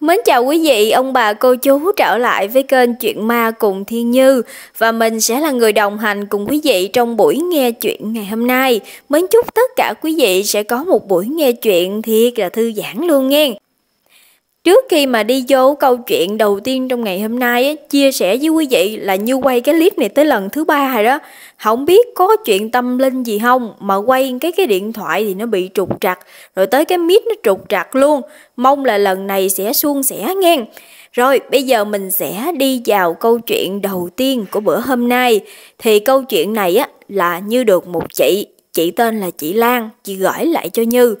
Mến chào quý vị, ông bà cô chú trở lại với kênh Chuyện Ma cùng Thiên Như và mình sẽ là người đồng hành cùng quý vị trong buổi nghe chuyện ngày hôm nay. Mến chúc tất cả quý vị sẽ có một buổi nghe chuyện thiệt là thư giãn luôn nghe. Trước khi mà đi vô câu chuyện đầu tiên trong ngày hôm nay ấy, chia sẻ với quý vị là Như quay cái clip này tới lần thứ ba rồi đó. Không biết có chuyện tâm linh gì không mà quay cái cái điện thoại thì nó bị trục trặc, rồi tới cái mic nó trục trặc luôn. Mong là lần này sẽ suôn sẻ nghe. Rồi bây giờ mình sẽ đi vào câu chuyện đầu tiên của bữa hôm nay. Thì câu chuyện này á là Như được một chị, chị tên là chị Lan, chị gửi lại cho Như.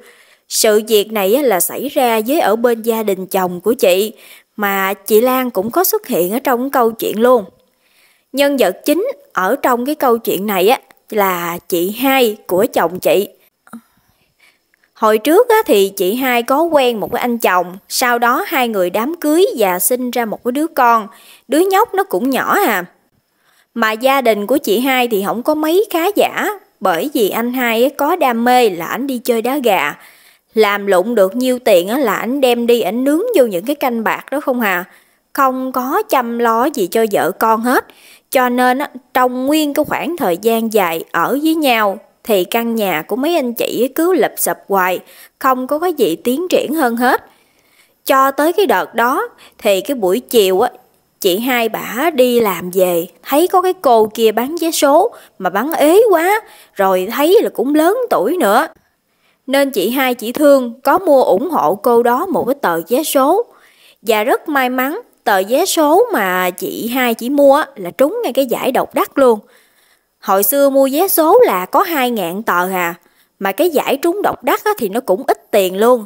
Sự việc này là xảy ra với ở bên gia đình chồng của chị, mà chị Lan cũng có xuất hiện ở trong câu chuyện luôn. Nhân vật chính ở trong cái câu chuyện này á là chị hai của chồng chị. Hồi trước á, thì chị hai có quen một cái anh chồng, sau đó hai người đám cưới và sinh ra một cái đứa con, đứa nhóc nó cũng nhỏ à. Mà gia đình của chị hai thì không có mấy khá giả, bởi vì anh hai có đam mê là anh đi chơi đá gà, làm lụng được nhiêu tiền á là ảnh đem đi ảnh nướng vô những cái canh bạc đó không hà. Không có chăm lo gì cho vợ con hết. Cho nên á, trong nguyên cái khoảng thời gian dài ở với nhau thì căn nhà của mấy anh chị cứ lập sập hoài, không có cái gì tiến triển hơn hết. Cho tới cái đợt đó thì cái buổi chiều á, chị hai bả đi làm về thấy có cái cô kia bán vé số mà bán ế quá rồi thấy là cũng lớn tuổi nữa nên chị hai chỉ Thương có mua ủng hộ cô đó một cái tờ vé số. Và rất may mắn, tờ vé số mà chị hai chỉ mua là trúng ngay cái giải độc đắc luôn. Hồi xưa mua vé số là có 2 ngàn tờ à, mà cái giải trúng độc đắc thì nó cũng ít tiền luôn.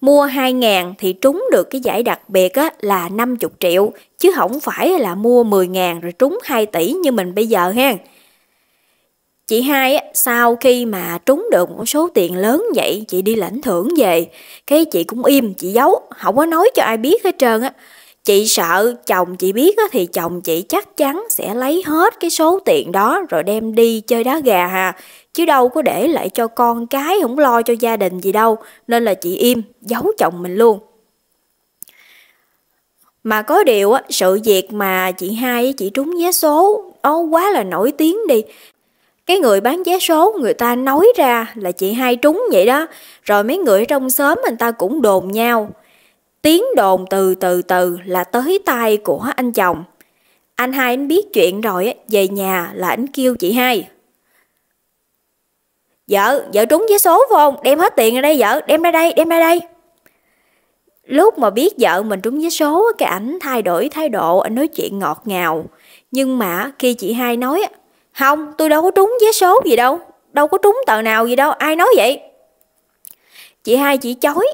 Mua 2 ngàn thì trúng được cái giải đặc biệt là 50 triệu, chứ không phải là mua 10 ngàn rồi trúng 2 tỷ như mình bây giờ ha. Chị hai á, sau khi mà trúng được một số tiền lớn vậy, chị đi lãnh thưởng về. Cái chị cũng im, chị giấu, không có nói cho ai biết hết trơn á. Chị sợ chồng chị biết á, thì chồng chị chắc chắn sẽ lấy hết cái số tiền đó rồi đem đi chơi đá gà hà. Chứ đâu có để lại cho con cái, không lo cho gia đình gì đâu. Nên là chị im, giấu chồng mình luôn. Mà có điều á, sự việc mà chị hai chị trúng vé số, ô quá là nổi tiếng đi cái người bán vé số người ta nói ra là chị hai trúng vậy đó rồi mấy người trong xóm mình ta cũng đồn nhau tiếng đồn từ từ từ là tới tay của anh chồng anh hai anh biết chuyện rồi về nhà là anh kêu chị hai vợ vợ trúng vé số phải không đem hết tiền ra đây vợ đem ra đây đem ra đây lúc mà biết vợ mình trúng vé số cái ảnh thay đổi thái độ anh nói chuyện ngọt ngào nhưng mà khi chị hai nói không, tôi đâu có trúng vé số gì đâu, đâu có trúng tờ nào gì đâu, ai nói vậy? Chị hai chỉ chối,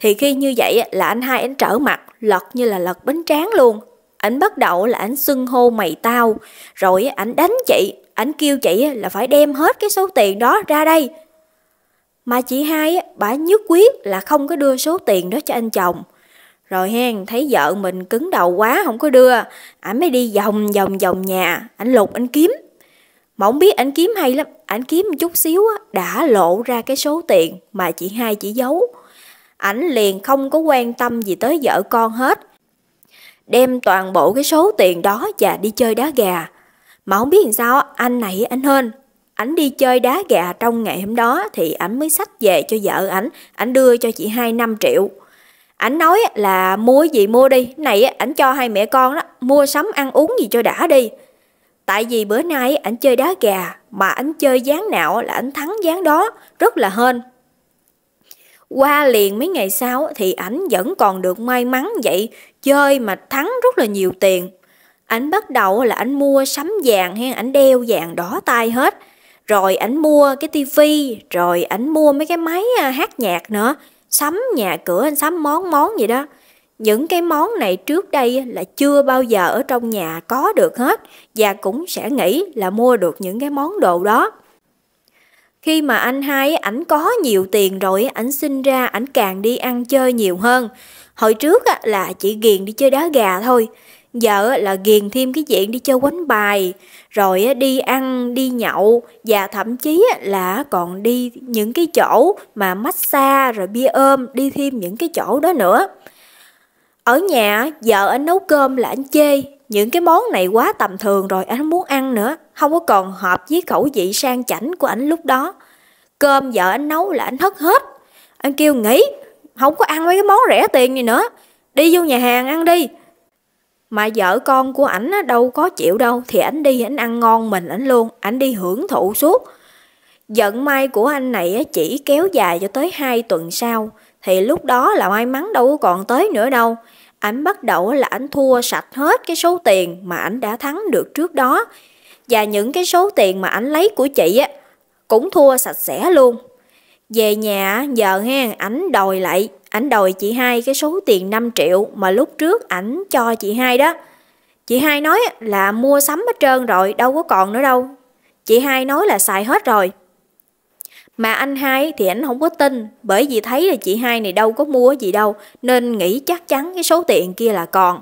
thì khi như vậy là anh hai anh trở mặt, lật như là lật bánh tráng luôn. anh bắt đầu là anh xưng hô mày tao, rồi anh đánh chị, anh kêu chị là phải đem hết cái số tiền đó ra đây. Mà chị hai bà nhất quyết là không có đưa số tiền đó cho anh chồng. Rồi hen, thấy vợ mình cứng đầu quá không có đưa, ảnh mới đi vòng vòng vòng nhà, anh lục anh kiếm mà không biết ảnh kiếm hay lắm ảnh kiếm một chút xíu á, đã lộ ra cái số tiền mà chị hai chỉ giấu ảnh liền không có quan tâm gì tới vợ con hết đem toàn bộ cái số tiền đó và đi chơi đá gà mà không biết làm sao anh này anh hơn ảnh đi chơi đá gà trong ngày hôm đó thì ảnh mới sách về cho vợ ảnh ảnh đưa cho chị hai năm triệu ảnh nói là mua gì mua đi này ảnh cho hai mẹ con đó mua sắm ăn uống gì cho đã đi Tại vì bữa nay ảnh chơi đá gà, mà ảnh chơi dáng nào là ảnh thắng dáng đó, rất là hên. Qua liền mấy ngày sau thì ảnh vẫn còn được may mắn vậy, chơi mà thắng rất là nhiều tiền. Ảnh bắt đầu là ảnh mua sắm vàng hay ảnh đeo vàng đỏ tay hết. Rồi ảnh mua cái tivi, rồi ảnh mua mấy cái máy à, hát nhạc nữa, sắm nhà cửa, anh sắm món món gì đó những cái món này trước đây là chưa bao giờ ở trong nhà có được hết và cũng sẽ nghĩ là mua được những cái món đồ đó. Khi mà anh hai ảnh có nhiều tiền rồi, ảnh sinh ra ảnh càng đi ăn chơi nhiều hơn. Hồi trước là chỉ ghiền đi chơi đá gà thôi, giờ là ghiền thêm cái chuyện đi chơi quánh bài, rồi đi ăn, đi nhậu và thậm chí là còn đi những cái chỗ mà massage rồi bia ôm, đi thêm những cái chỗ đó nữa. Ở nhà vợ anh nấu cơm là anh chê Những cái món này quá tầm thường rồi anh muốn ăn nữa Không có còn hợp với khẩu vị sang chảnh của anh lúc đó Cơm vợ anh nấu là anh hất hết Anh kêu nghỉ Không có ăn mấy cái món rẻ tiền gì nữa Đi vô nhà hàng ăn đi mà vợ con của ảnh đâu có chịu đâu thì ảnh đi ảnh ăn ngon mình ảnh luôn ảnh đi hưởng thụ suốt giận may của anh này chỉ kéo dài cho tới 2 tuần sau thì lúc đó là may mắn đâu có còn tới nữa đâu. Ảnh bắt đầu là ảnh thua sạch hết cái số tiền mà ảnh đã thắng được trước đó. Và những cái số tiền mà ảnh lấy của chị á, cũng thua sạch sẽ luôn. Về nhà giờ ha, ảnh đòi lại, ảnh đòi chị hai cái số tiền 5 triệu mà lúc trước ảnh cho chị hai đó. Chị hai nói là mua sắm hết trơn rồi, đâu có còn nữa đâu. Chị hai nói là xài hết rồi. Mà anh hai thì anh không có tin, bởi vì thấy là chị hai này đâu có mua gì đâu, nên nghĩ chắc chắn cái số tiền kia là còn.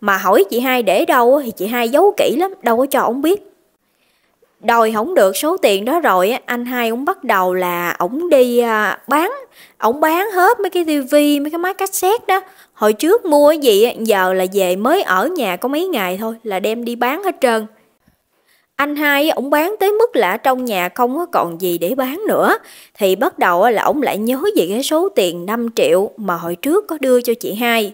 Mà hỏi chị hai để đâu thì chị hai giấu kỹ lắm, đâu có cho ông biết. Đòi không được số tiền đó rồi, anh hai cũng bắt đầu là ổng đi à, bán, ổng bán hết mấy cái tivi, mấy cái máy cassette đó. Hồi trước mua cái gì giờ là về mới ở nhà có mấy ngày thôi là đem đi bán hết trơn. Anh hai ổng bán tới mức là trong nhà không có còn gì để bán nữa. Thì bắt đầu là ổng lại nhớ về cái số tiền 5 triệu mà hồi trước có đưa cho chị hai.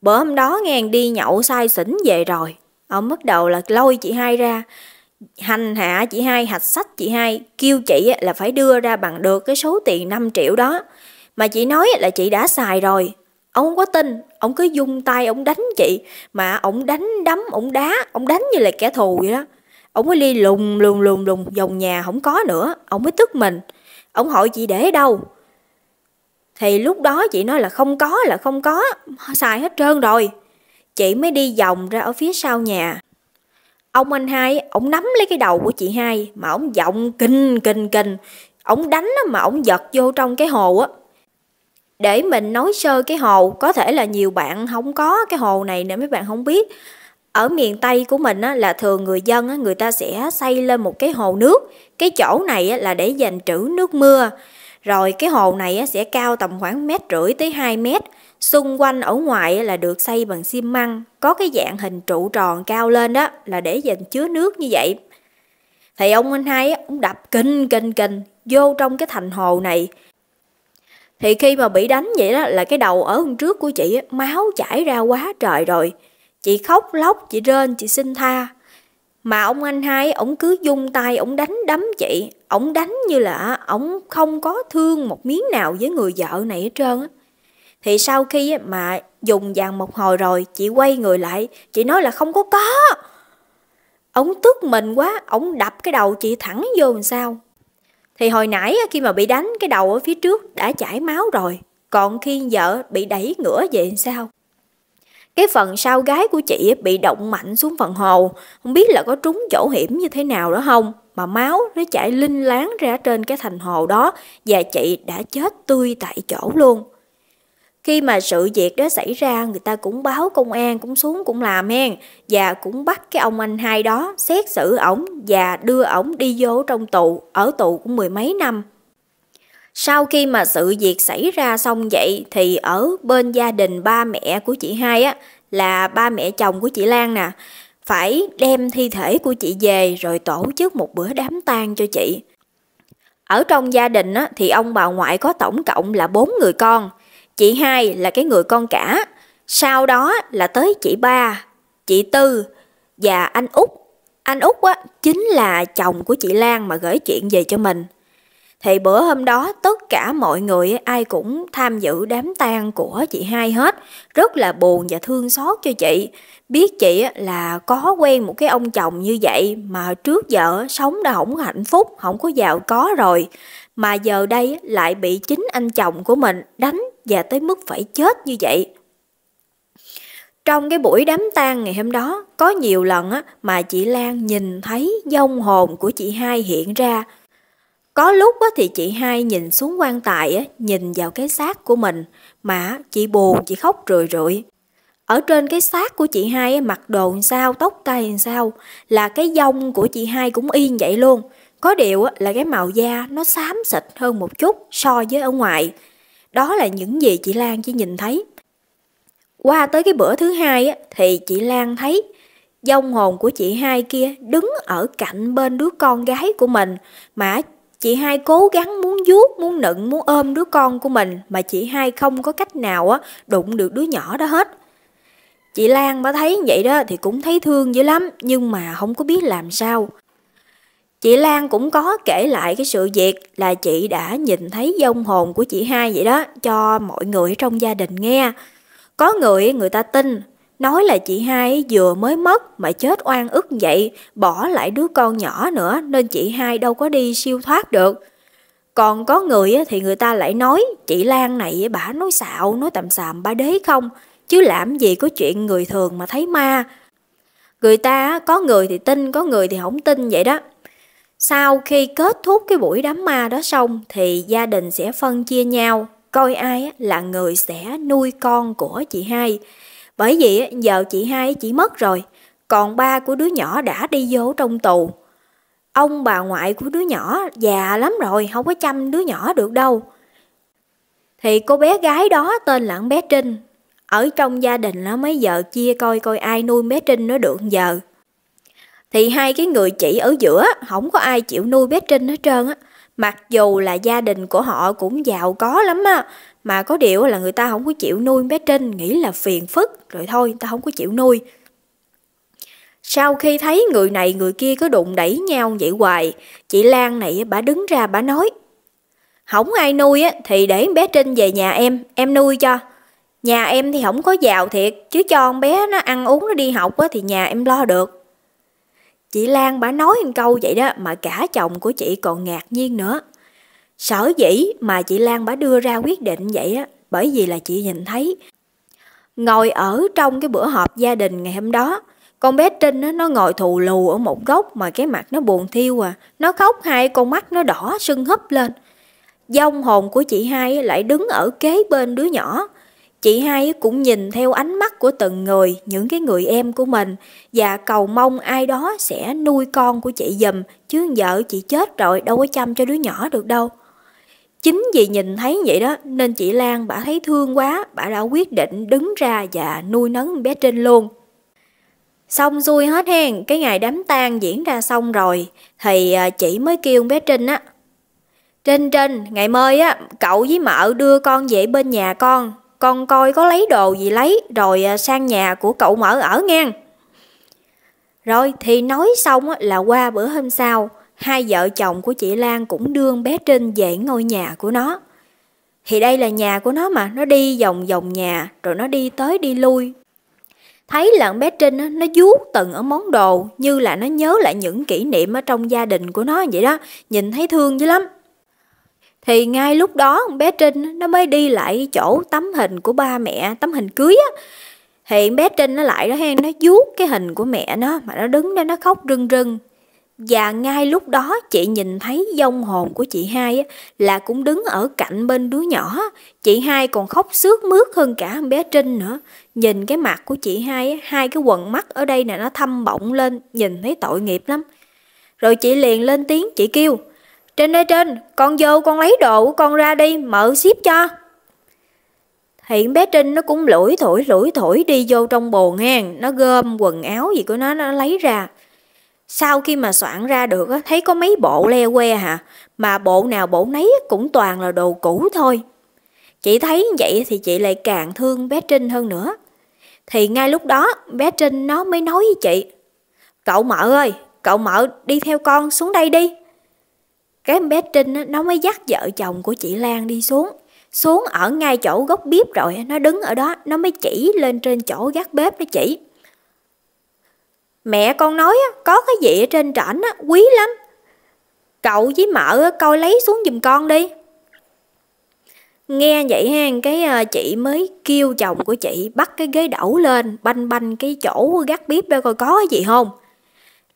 Bữa hôm đó nghe đi nhậu say xỉn về rồi. Ông bắt đầu là lôi chị hai ra hành hạ chị hai hạch sách chị hai kêu chị là phải đưa ra bằng được cái số tiền 5 triệu đó mà chị nói là chị đã xài rồi ông không có tin ông cứ dung tay ông đánh chị mà ông đánh đấm ông đá ông đánh như là kẻ thù vậy đó ổng mới ly lùng lùng lùng lùng vòng nhà không có nữa. ổng mới tức mình. ổng hỏi chị để đâu? Thì lúc đó chị nói là không có là không có. Xài hết trơn rồi. Chị mới đi vòng ra ở phía sau nhà. Ông anh hai, ổng nắm lấy cái đầu của chị hai mà ổng giọng kinh kinh kinh. ổng đánh mà ổng giật vô trong cái hồ á. Để mình nói sơ cái hồ, có thể là nhiều bạn không có cái hồ này nên mấy bạn không biết ở miền Tây của mình á, là thường người dân á, người ta sẽ xây lên một cái hồ nước. Cái chỗ này á, là để dành trữ nước mưa. Rồi cái hồ này á, sẽ cao tầm khoảng mét rưỡi tới 2 mét. Xung quanh ở ngoài á, là được xây bằng xi măng, có cái dạng hình trụ tròn cao lên đó là để dành chứa nước như vậy. Thì ông anh hai á, ông đập kinh kinh kinh vô trong cái thành hồ này. Thì khi mà bị đánh vậy đó là cái đầu ở hôm trước của chị á, máu chảy ra quá trời rồi. Chị khóc lóc, chị rên, chị xin tha. Mà ông anh hai, ổng cứ dung tay, ổng đánh đấm chị. Ổng đánh như là ổng không có thương một miếng nào với người vợ này hết trơn á. Thì sau khi mà dùng vàng một hồi rồi, chị quay người lại, chị nói là không có có. ổng tức mình quá, ổng đập cái đầu chị thẳng vô làm sao. Thì hồi nãy khi mà bị đánh, cái đầu ở phía trước đã chảy máu rồi. Còn khi vợ bị đẩy ngửa vậy làm sao? Cái phần sau gái của chị bị động mạnh xuống phần hồ, không biết là có trúng chỗ hiểm như thế nào đó không, mà máu nó chảy linh láng ra trên cái thành hồ đó và chị đã chết tươi tại chỗ luôn. Khi mà sự việc đó xảy ra, người ta cũng báo công an, cũng xuống cũng làm hen và cũng bắt cái ông anh hai đó xét xử ổng và đưa ổng đi vô trong tù, ở tù cũng mười mấy năm sau khi mà sự việc xảy ra xong vậy thì ở bên gia đình ba mẹ của chị hai á là ba mẹ chồng của chị Lan nè phải đem thi thể của chị về rồi tổ chức một bữa đám tang cho chị. Ở trong gia đình á, thì ông bà ngoại có tổng cộng là bốn người con. Chị hai là cái người con cả. Sau đó là tới chị ba, chị tư và anh út. Anh út á, chính là chồng của chị Lan mà gửi chuyện về cho mình. Thì bữa hôm đó tất cả mọi người ai cũng tham dự đám tang của chị hai hết, rất là buồn và thương xót cho chị. Biết chị là có quen một cái ông chồng như vậy mà trước giờ sống đã không hạnh phúc, không có giàu có rồi. Mà giờ đây lại bị chính anh chồng của mình đánh và tới mức phải chết như vậy. Trong cái buổi đám tang ngày hôm đó, có nhiều lần á, mà chị Lan nhìn thấy dông hồn của chị hai hiện ra, có lúc thì chị hai nhìn xuống quan tài, nhìn vào cái xác của mình, mà chị buồn, chị khóc rười rượi. Ở trên cái xác của chị hai mặc đồ sao, tóc tai sao, là cái dông của chị hai cũng yên vậy luôn. Có điều là cái màu da nó xám xịt hơn một chút so với ở ngoài. Đó là những gì chị Lan chỉ nhìn thấy. Qua tới cái bữa thứ hai thì chị Lan thấy dông hồn của chị hai kia đứng ở cạnh bên đứa con gái của mình mà chị hai cố gắng muốn vuốt muốn nựng muốn ôm đứa con của mình mà chị hai không có cách nào á đụng được đứa nhỏ đó hết chị lan bà thấy vậy đó thì cũng thấy thương dữ lắm nhưng mà không có biết làm sao chị lan cũng có kể lại cái sự việc là chị đã nhìn thấy dông hồn của chị hai vậy đó cho mọi người trong gia đình nghe có người người ta tin Nói là chị hai vừa mới mất mà chết oan ức vậy, bỏ lại đứa con nhỏ nữa nên chị hai đâu có đi siêu thoát được. Còn có người thì người ta lại nói chị Lan này bả nói xạo, nói tầm xàm ba đế không, chứ làm gì có chuyện người thường mà thấy ma. Người ta có người thì tin, có người thì không tin vậy đó. Sau khi kết thúc cái buổi đám ma đó xong thì gia đình sẽ phân chia nhau, coi ai là người sẽ nuôi con của chị hai. Bởi vì giờ chị hai chỉ mất rồi, còn ba của đứa nhỏ đã đi vô trong tù. Ông bà ngoại của đứa nhỏ già lắm rồi, không có chăm đứa nhỏ được đâu. Thì cô bé gái đó tên là bé Trinh. Ở trong gia đình nó mấy giờ chia coi coi ai nuôi bé Trinh nó được giờ. Thì hai cái người chị ở giữa không có ai chịu nuôi bé Trinh hết trơn á. Mặc dù là gia đình của họ cũng giàu có lắm á, mà có điều là người ta không có chịu nuôi bé Trinh nghĩ là phiền phức rồi thôi ta không có chịu nuôi sau khi thấy người này người kia cứ đụng đẩy nhau vậy hoài chị Lan này bà đứng ra bà nói không ai nuôi á thì để bé Trinh về nhà em em nuôi cho nhà em thì không có giàu thiệt chứ cho con bé nó ăn uống nó đi học á thì nhà em lo được chị Lan bà nói một câu vậy đó mà cả chồng của chị còn ngạc nhiên nữa Sở dĩ mà chị Lan bà đưa ra quyết định vậy á, bởi vì là chị nhìn thấy. Ngồi ở trong cái bữa họp gia đình ngày hôm đó, con bé Trinh nó ngồi thù lù ở một góc mà cái mặt nó buồn thiêu à. Nó khóc hai con mắt nó đỏ sưng húp lên. Dông hồn của chị hai lại đứng ở kế bên đứa nhỏ. Chị hai cũng nhìn theo ánh mắt của từng người, những cái người em của mình và cầu mong ai đó sẽ nuôi con của chị dùm chứ vợ chị chết rồi đâu có chăm cho đứa nhỏ được đâu. Chính vì nhìn thấy vậy đó nên chị Lan bà thấy thương quá, bà đã quyết định đứng ra và nuôi nấng bé Trinh luôn. Xong xuôi hết hen, cái ngày đám tang diễn ra xong rồi thì à, chị mới kêu bé Trinh á. Trinh Trinh, ngày mơi á, cậu với mợ đưa con về bên nhà con, con coi có lấy đồ gì lấy rồi à, sang nhà của cậu mở ở ngang. Rồi thì nói xong là qua bữa hôm sau, hai vợ chồng của chị Lan cũng đương bé Trinh về ngôi nhà của nó. Thì đây là nhà của nó mà, nó đi vòng vòng nhà, rồi nó đi tới đi lui. Thấy lợn bé Trinh nó vuốt từng ở món đồ như là nó nhớ lại những kỷ niệm ở trong gia đình của nó vậy đó, nhìn thấy thương dữ lắm. Thì ngay lúc đó bé Trinh nó mới đi lại chỗ tấm hình của ba mẹ, tấm hình cưới á. Thì bé Trinh nó lại đó hen, nó vuốt cái hình của mẹ nó mà nó đứng đó nó khóc rưng rưng. Và ngay lúc đó chị nhìn thấy dông hồn của chị hai là cũng đứng ở cạnh bên đứa nhỏ. Chị hai còn khóc sướt mướt hơn cả bé Trinh nữa. Nhìn cái mặt của chị hai, hai cái quần mắt ở đây nè nó thâm bọng lên, nhìn thấy tội nghiệp lắm. Rồi chị liền lên tiếng, chị kêu. Trên đây trên, con vô con lấy đồ của con ra đi, mở ship cho. Hiện bé Trinh nó cũng lủi thổi lủi thổi đi vô trong bồn hen, nó gom quần áo gì của nó, nó lấy ra. Sau khi mà soạn ra được thấy có mấy bộ le que hả, mà bộ nào bộ nấy cũng toàn là đồ cũ thôi. Chị thấy vậy thì chị lại càng thương bé Trinh hơn nữa. Thì ngay lúc đó bé Trinh nó mới nói với chị, Cậu mợ ơi, cậu mợ đi theo con xuống đây đi. Cái bé Trinh nó mới dắt vợ chồng của chị Lan đi xuống. Xuống ở ngay chỗ góc bếp rồi, nó đứng ở đó, nó mới chỉ lên trên chỗ gác bếp nó chỉ. Mẹ con nói có cái gì ở trên trển quý lắm. Cậu với mợ coi lấy xuống giùm con đi. Nghe vậy ha, cái ờ, chị mới kêu chồng của chị bắt cái ghế đẩu lên, banh banh cái chỗ gác bếp đó coi có cái gì không.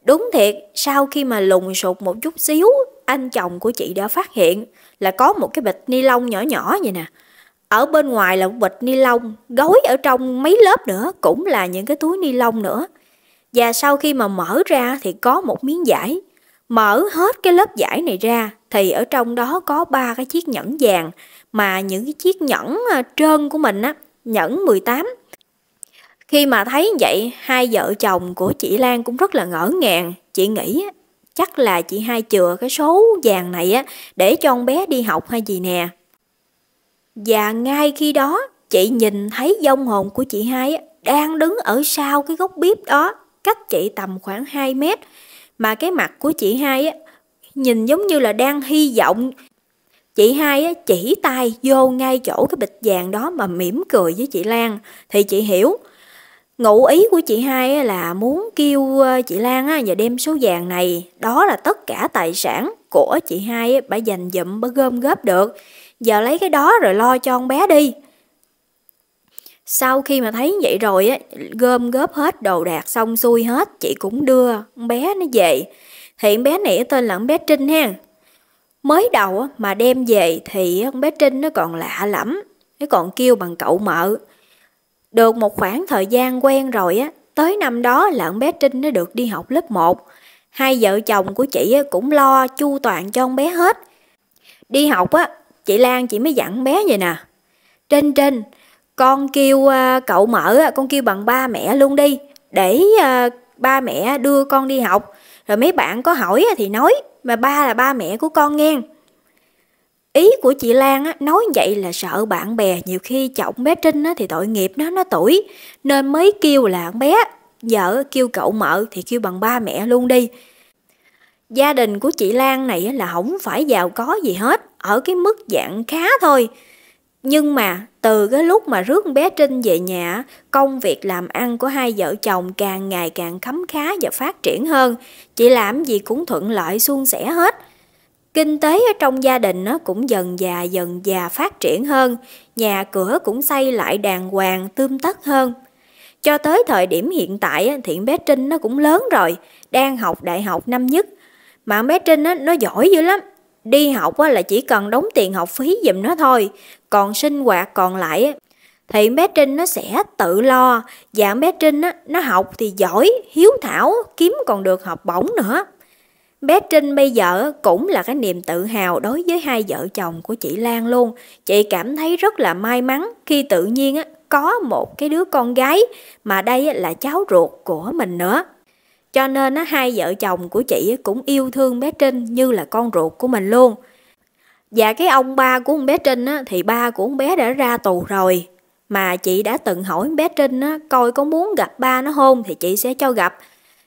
Đúng thiệt, sau khi mà lùng sụt một chút xíu, anh chồng của chị đã phát hiện là có một cái bịch ni lông nhỏ nhỏ vậy nè. Ở bên ngoài là một bịch ni lông, gói ở trong mấy lớp nữa cũng là những cái túi ni lông nữa. Và sau khi mà mở ra thì có một miếng giải. Mở hết cái lớp giải này ra thì ở trong đó có ba cái chiếc nhẫn vàng mà những cái chiếc nhẫn à, trơn của mình á, nhẫn 18. Khi mà thấy vậy, hai vợ chồng của chị Lan cũng rất là ngỡ ngàng. Chị nghĩ chắc là chị hai chừa cái số vàng này á để cho con bé đi học hay gì nè. Và ngay khi đó, chị nhìn thấy dông hồn của chị hai á, đang đứng ở sau cái góc bếp đó cách chị tầm khoảng 2 mét mà cái mặt của chị hai á, nhìn giống như là đang hy vọng chị hai á, chỉ tay vô ngay chỗ cái bịch vàng đó mà mỉm cười với chị Lan thì chị hiểu ngụ ý của chị hai á, là muốn kêu ờ, chị Lan á, và đem số vàng này đó là tất cả tài sản của chị hai á, bà dành dụm bà gom góp được giờ lấy cái đó rồi lo cho con bé đi sau khi mà thấy vậy rồi á, gom góp hết đồ đạc xong xuôi hết, chị cũng đưa bé nó về. Thì bé này tên là bé Trinh ha. Mới đầu mà đem về thì con bé Trinh nó còn lạ lắm, nó còn kêu bằng cậu mợ. Được một khoảng thời gian quen rồi á, tới năm đó là con bé Trinh nó được đi học lớp 1. Hai vợ chồng của chị cũng lo chu toàn cho con bé hết. Đi học á, chị Lan chị mới dặn bé vậy nè. Trinh Trinh, con kêu à, cậu mở con kêu bằng ba mẹ luôn đi để à, ba mẹ đưa con đi học rồi mấy bạn có hỏi thì nói mà ba là ba mẹ của con nghe ý của chị Lan á, nói vậy là sợ bạn bè nhiều khi chồng bé Trinh á, thì tội nghiệp nó nó tuổi nên mới kêu là bé vợ kêu cậu mợ thì kêu bằng ba mẹ luôn đi gia đình của chị Lan này là không phải giàu có gì hết ở cái mức dạng khá thôi nhưng mà từ cái lúc mà rước bé Trinh về nhà, công việc làm ăn của hai vợ chồng càng ngày càng khấm khá và phát triển hơn. Chị làm gì cũng thuận lợi suôn sẻ hết. Kinh tế ở trong gia đình nó cũng dần già dần già phát triển hơn, nhà cửa cũng xây lại đàng hoàng, tươm tất hơn. Cho tới thời điểm hiện tại thì bé Trinh nó cũng lớn rồi, đang học đại học năm nhất. Mà bé Trinh nó giỏi dữ lắm, đi học là chỉ cần đóng tiền học phí giùm nó thôi, còn sinh hoạt còn lại thì bé Trinh nó sẽ tự lo và bé Trinh nó học thì giỏi, hiếu thảo, kiếm còn được học bổng nữa. Bé Trinh bây giờ cũng là cái niềm tự hào đối với hai vợ chồng của chị Lan luôn. Chị cảm thấy rất là may mắn khi tự nhiên có một cái đứa con gái mà đây là cháu ruột của mình nữa. Cho nên á, hai vợ chồng của chị cũng yêu thương bé Trinh như là con ruột của mình luôn. Và cái ông ba của con bé Trinh á, thì ba của con bé đã ra tù rồi. Mà chị đã từng hỏi bé Trinh á, coi có muốn gặp ba nó không thì chị sẽ cho gặp.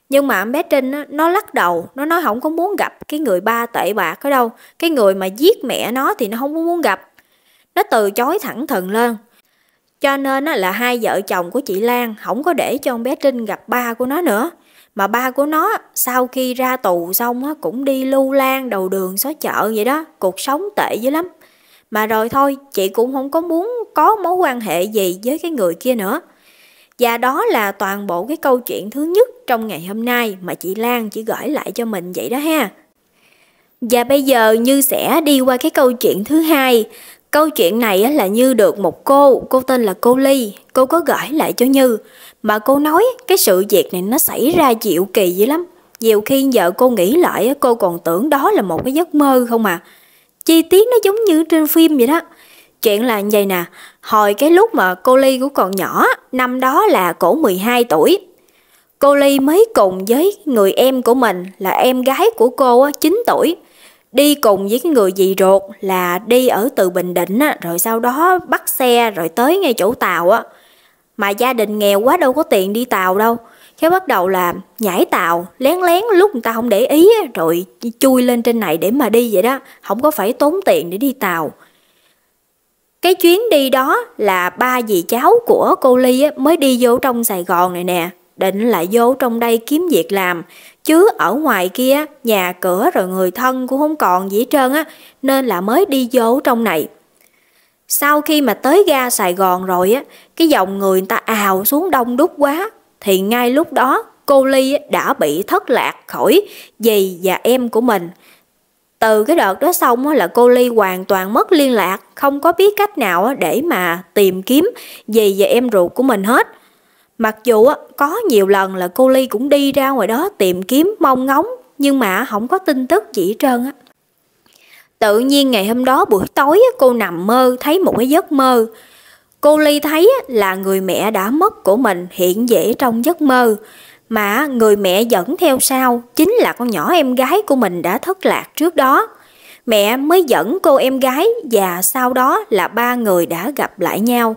Nhưng mà bé Trinh á, nó lắc đầu, nó nói không có muốn gặp cái người ba tệ bạc ở đâu. Cái người mà giết mẹ nó thì nó không có muốn gặp. Nó từ chối thẳng thừng lên. Cho nên á, là hai vợ chồng của chị Lan không có để cho con bé Trinh gặp ba của nó nữa mà ba của nó sau khi ra tù xong á, cũng đi lưu lan đầu đường xó chợ vậy đó cuộc sống tệ dữ lắm mà rồi thôi chị cũng không có muốn có mối quan hệ gì với cái người kia nữa và đó là toàn bộ cái câu chuyện thứ nhất trong ngày hôm nay mà chị Lan chỉ gửi lại cho mình vậy đó ha. Và bây giờ Như sẽ đi qua cái câu chuyện thứ hai, Câu chuyện này là Như được một cô, cô tên là cô Ly, cô có gửi lại cho Như. Mà cô nói cái sự việc này nó xảy ra dịu kỳ dữ lắm. Nhiều khi vợ cô nghĩ lại cô còn tưởng đó là một cái giấc mơ không à. Chi tiết nó giống như trên phim vậy đó. Chuyện là như vậy nè, hồi cái lúc mà cô Ly cũng còn nhỏ, năm đó là cổ 12 tuổi. Cô Ly mới cùng với người em của mình là em gái của cô 9 tuổi đi cùng với cái người dì ruột là đi ở từ Bình Định á, rồi sau đó bắt xe rồi tới ngay chỗ tàu á. Mà gia đình nghèo quá đâu có tiền đi tàu đâu. Cái bắt đầu là nhảy tàu, lén lén lúc người ta không để ý á, rồi chui lên trên này để mà đi vậy đó. Không có phải tốn tiền để đi tàu. Cái chuyến đi đó là ba dì cháu của cô Ly á, mới đi vô trong Sài Gòn này nè định lại vô trong đây kiếm việc làm, chứ ở ngoài kia nhà cửa rồi người thân cũng không còn gì hết trơn á, nên là mới đi vô trong này. Sau khi mà tới ga Sài Gòn rồi á, cái dòng người người ta ào xuống đông đúc quá, thì ngay lúc đó cô Ly đã bị thất lạc khỏi dì và em của mình. Từ cái đợt đó xong là cô Ly hoàn toàn mất liên lạc, không có biết cách nào để mà tìm kiếm dì và em ruột của mình hết. Mặc dù có nhiều lần là cô Ly cũng đi ra ngoài đó tìm kiếm mong ngóng nhưng mà không có tin tức gì hết trơn Tự nhiên ngày hôm đó buổi tối cô nằm mơ thấy một cái giấc mơ. Cô Ly thấy là người mẹ đã mất của mình hiện dễ trong giấc mơ mà người mẹ dẫn theo sau chính là con nhỏ em gái của mình đã thất lạc trước đó. Mẹ mới dẫn cô em gái và sau đó là ba người đã gặp lại nhau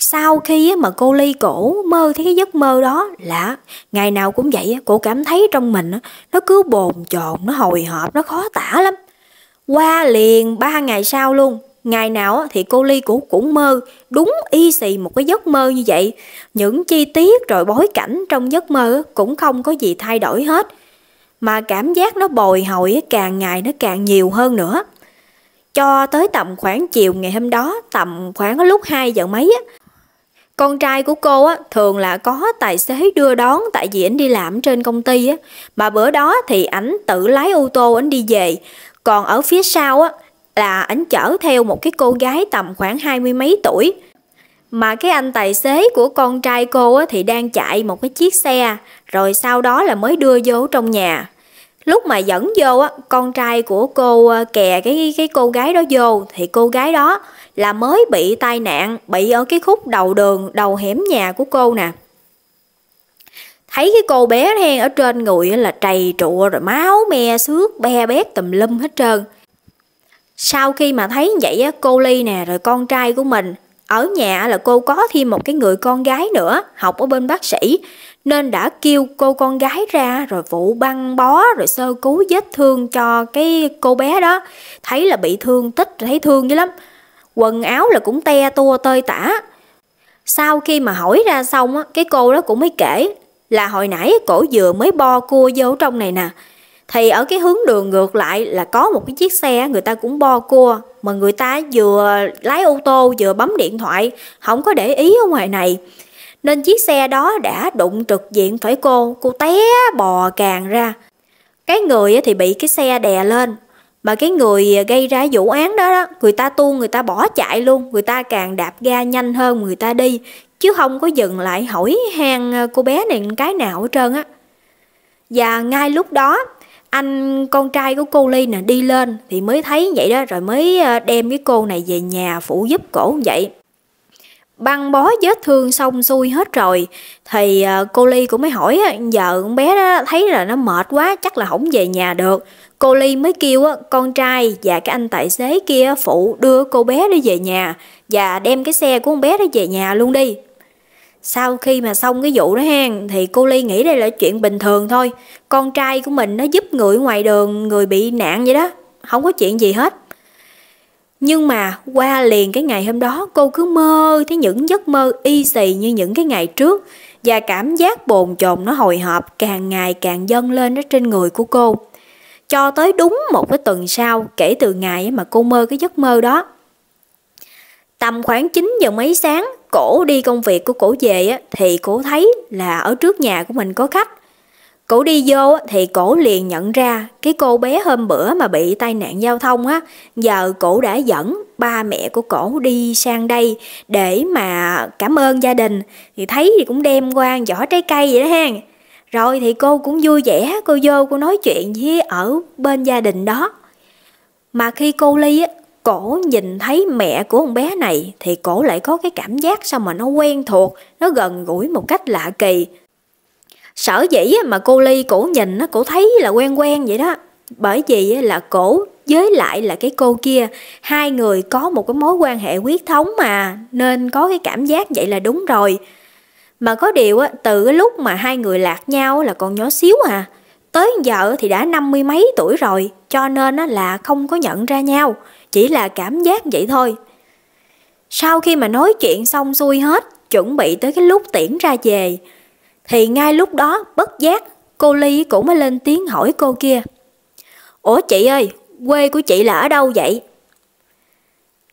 sau khi mà cô ly cổ mơ thấy cái giấc mơ đó là ngày nào cũng vậy cô cảm thấy trong mình nó cứ bồn chồn nó hồi hộp nó khó tả lắm qua liền ba ngày sau luôn ngày nào thì cô ly cũng cũng mơ đúng y xì một cái giấc mơ như vậy những chi tiết rồi bối cảnh trong giấc mơ cũng không có gì thay đổi hết mà cảm giác nó bồi hồi càng ngày nó càng nhiều hơn nữa cho tới tầm khoảng chiều ngày hôm đó tầm khoảng lúc 2 giờ mấy á con trai của cô á, thường là có tài xế đưa đón tại vì ảnh đi làm trên công ty á. Mà bữa đó thì ảnh tự lái ô tô ảnh đi về. Còn ở phía sau á, là ảnh chở theo một cái cô gái tầm khoảng hai mươi mấy tuổi. Mà cái anh tài xế của con trai cô á, thì đang chạy một cái chiếc xe, rồi sau đó là mới đưa vô trong nhà. Lúc mà dẫn vô á, con trai của cô ờ, kè cái cái cô gái đó vô thì cô gái đó là mới bị tai nạn, bị ở cái khúc đầu đường, đầu hẻm nhà của cô nè. Thấy cái cô bé hen ở trên người là trầy trụa rồi máu me xước be bét tùm lum hết trơn. Sau khi mà thấy vậy á, cô Ly nè rồi con trai của mình ở nhà là cô có thêm một cái người con gái nữa học ở bên bác sĩ nên đã kêu cô con gái ra rồi vụ băng bó rồi sơ cứu vết thương cho cái cô bé đó thấy là bị thương tích thấy thương dữ lắm quần áo là cũng te tua tơi tả. Sau khi mà hỏi ra xong á, cái cô đó cũng mới kể là hồi nãy cổ vừa mới bo cua vô trong này nè. Thì ở cái hướng đường ngược lại là có một cái chiếc xe người ta cũng bo cua mà người ta vừa lái ô tô vừa bấm điện thoại, không có để ý ở ngoài này. Nên chiếc xe đó đã đụng trực diện phải cô, cô té bò càng ra. Cái người thì bị cái xe đè lên, mà cái người à, gây ra vụ án đó đó người ta tu người ta bỏ chạy luôn người ta càng đạp ga nhanh hơn người ta đi chứ không có dừng lại hỏi hàng cô bé này cái nào hết trơn á và ngay lúc đó anh con trai của cô ly nè đi lên thì mới thấy vậy đó rồi mới à, đem cái cô này về nhà phụ giúp cổ vậy băng bó vết thương xong xuôi hết rồi thì à, cô ly cũng mới hỏi giờ con bé đó thấy là nó mệt quá chắc là không về nhà được Cô Ly mới kêu con trai và cái anh tài xế kia phụ đưa cô bé đi về nhà và đem cái xe của con bé đó về nhà luôn đi. Sau khi mà xong cái vụ đó hen thì cô Ly nghĩ đây là chuyện bình thường thôi. Con trai của mình nó giúp người ngoài đường, người bị nạn vậy đó. Không có chuyện gì hết. Nhưng mà qua liền cái ngày hôm đó cô cứ mơ thấy những giấc mơ y xì như những cái ngày trước và cảm giác bồn chồn nó hồi hộp càng ngày càng dâng lên ở trên người của cô cho tới đúng một cái tuần sau kể từ ngày mà cô mơ cái giấc mơ đó. Tầm khoảng 9 giờ mấy sáng, cổ đi công việc của cổ về thì cổ thấy là ở trước nhà của mình có khách. Cổ đi vô thì cổ liền nhận ra cái cô bé hôm bữa mà bị tai nạn giao thông á, giờ cổ đã dẫn ba mẹ của cổ đi sang đây để mà cảm ơn gia đình. Thì thấy thì cũng đem qua giỏ trái cây vậy đó ha. Rồi thì cô cũng vui vẻ, cô vô cô nói chuyện với ở bên gia đình đó. Mà khi cô Ly á, cổ nhìn thấy mẹ của con bé này thì cổ lại có cái cảm giác sao mà nó quen thuộc, nó gần gũi một cách lạ kỳ. Sở dĩ mà cô Ly cổ nhìn nó cổ thấy là quen quen vậy đó. Bởi vì là cổ với lại là cái cô kia, hai người có một cái mối quan hệ huyết thống mà nên có cái cảm giác vậy là đúng rồi. Mà có điều từ lúc mà hai người lạc nhau là còn nhỏ xíu à. Tới giờ thì đã năm mươi mấy tuổi rồi, cho nên là không có nhận ra nhau, chỉ là cảm giác vậy thôi. Sau khi mà nói chuyện xong xuôi hết, chuẩn bị tới cái lúc tiễn ra về, thì ngay lúc đó bất giác cô Ly cũng mới lên tiếng hỏi cô kia. Ủa chị ơi, quê của chị là ở đâu vậy?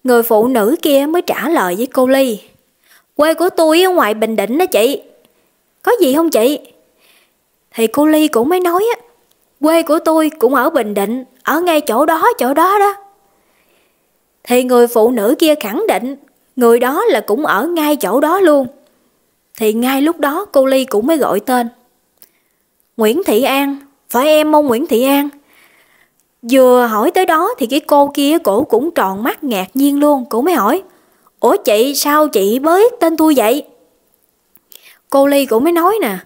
Người phụ nữ kia mới trả lời với cô Ly. Quê của tôi ở ngoài Bình Định đó chị. Có gì không chị? Thì cô Ly cũng mới nói á. Quê của tôi cũng ở Bình Định, ở ngay chỗ đó chỗ đó đó. Thì người phụ nữ kia khẳng định người đó là cũng ở ngay chỗ đó luôn. Thì ngay lúc đó cô Ly cũng mới gọi tên. Nguyễn Thị An, phải em không Nguyễn Thị An? Vừa hỏi tới đó thì cái cô kia cổ cũng tròn mắt ngạc nhiên luôn, cổ mới hỏi. Ủa chị sao chị bới tên tôi vậy? Cô Ly cũng mới nói nè.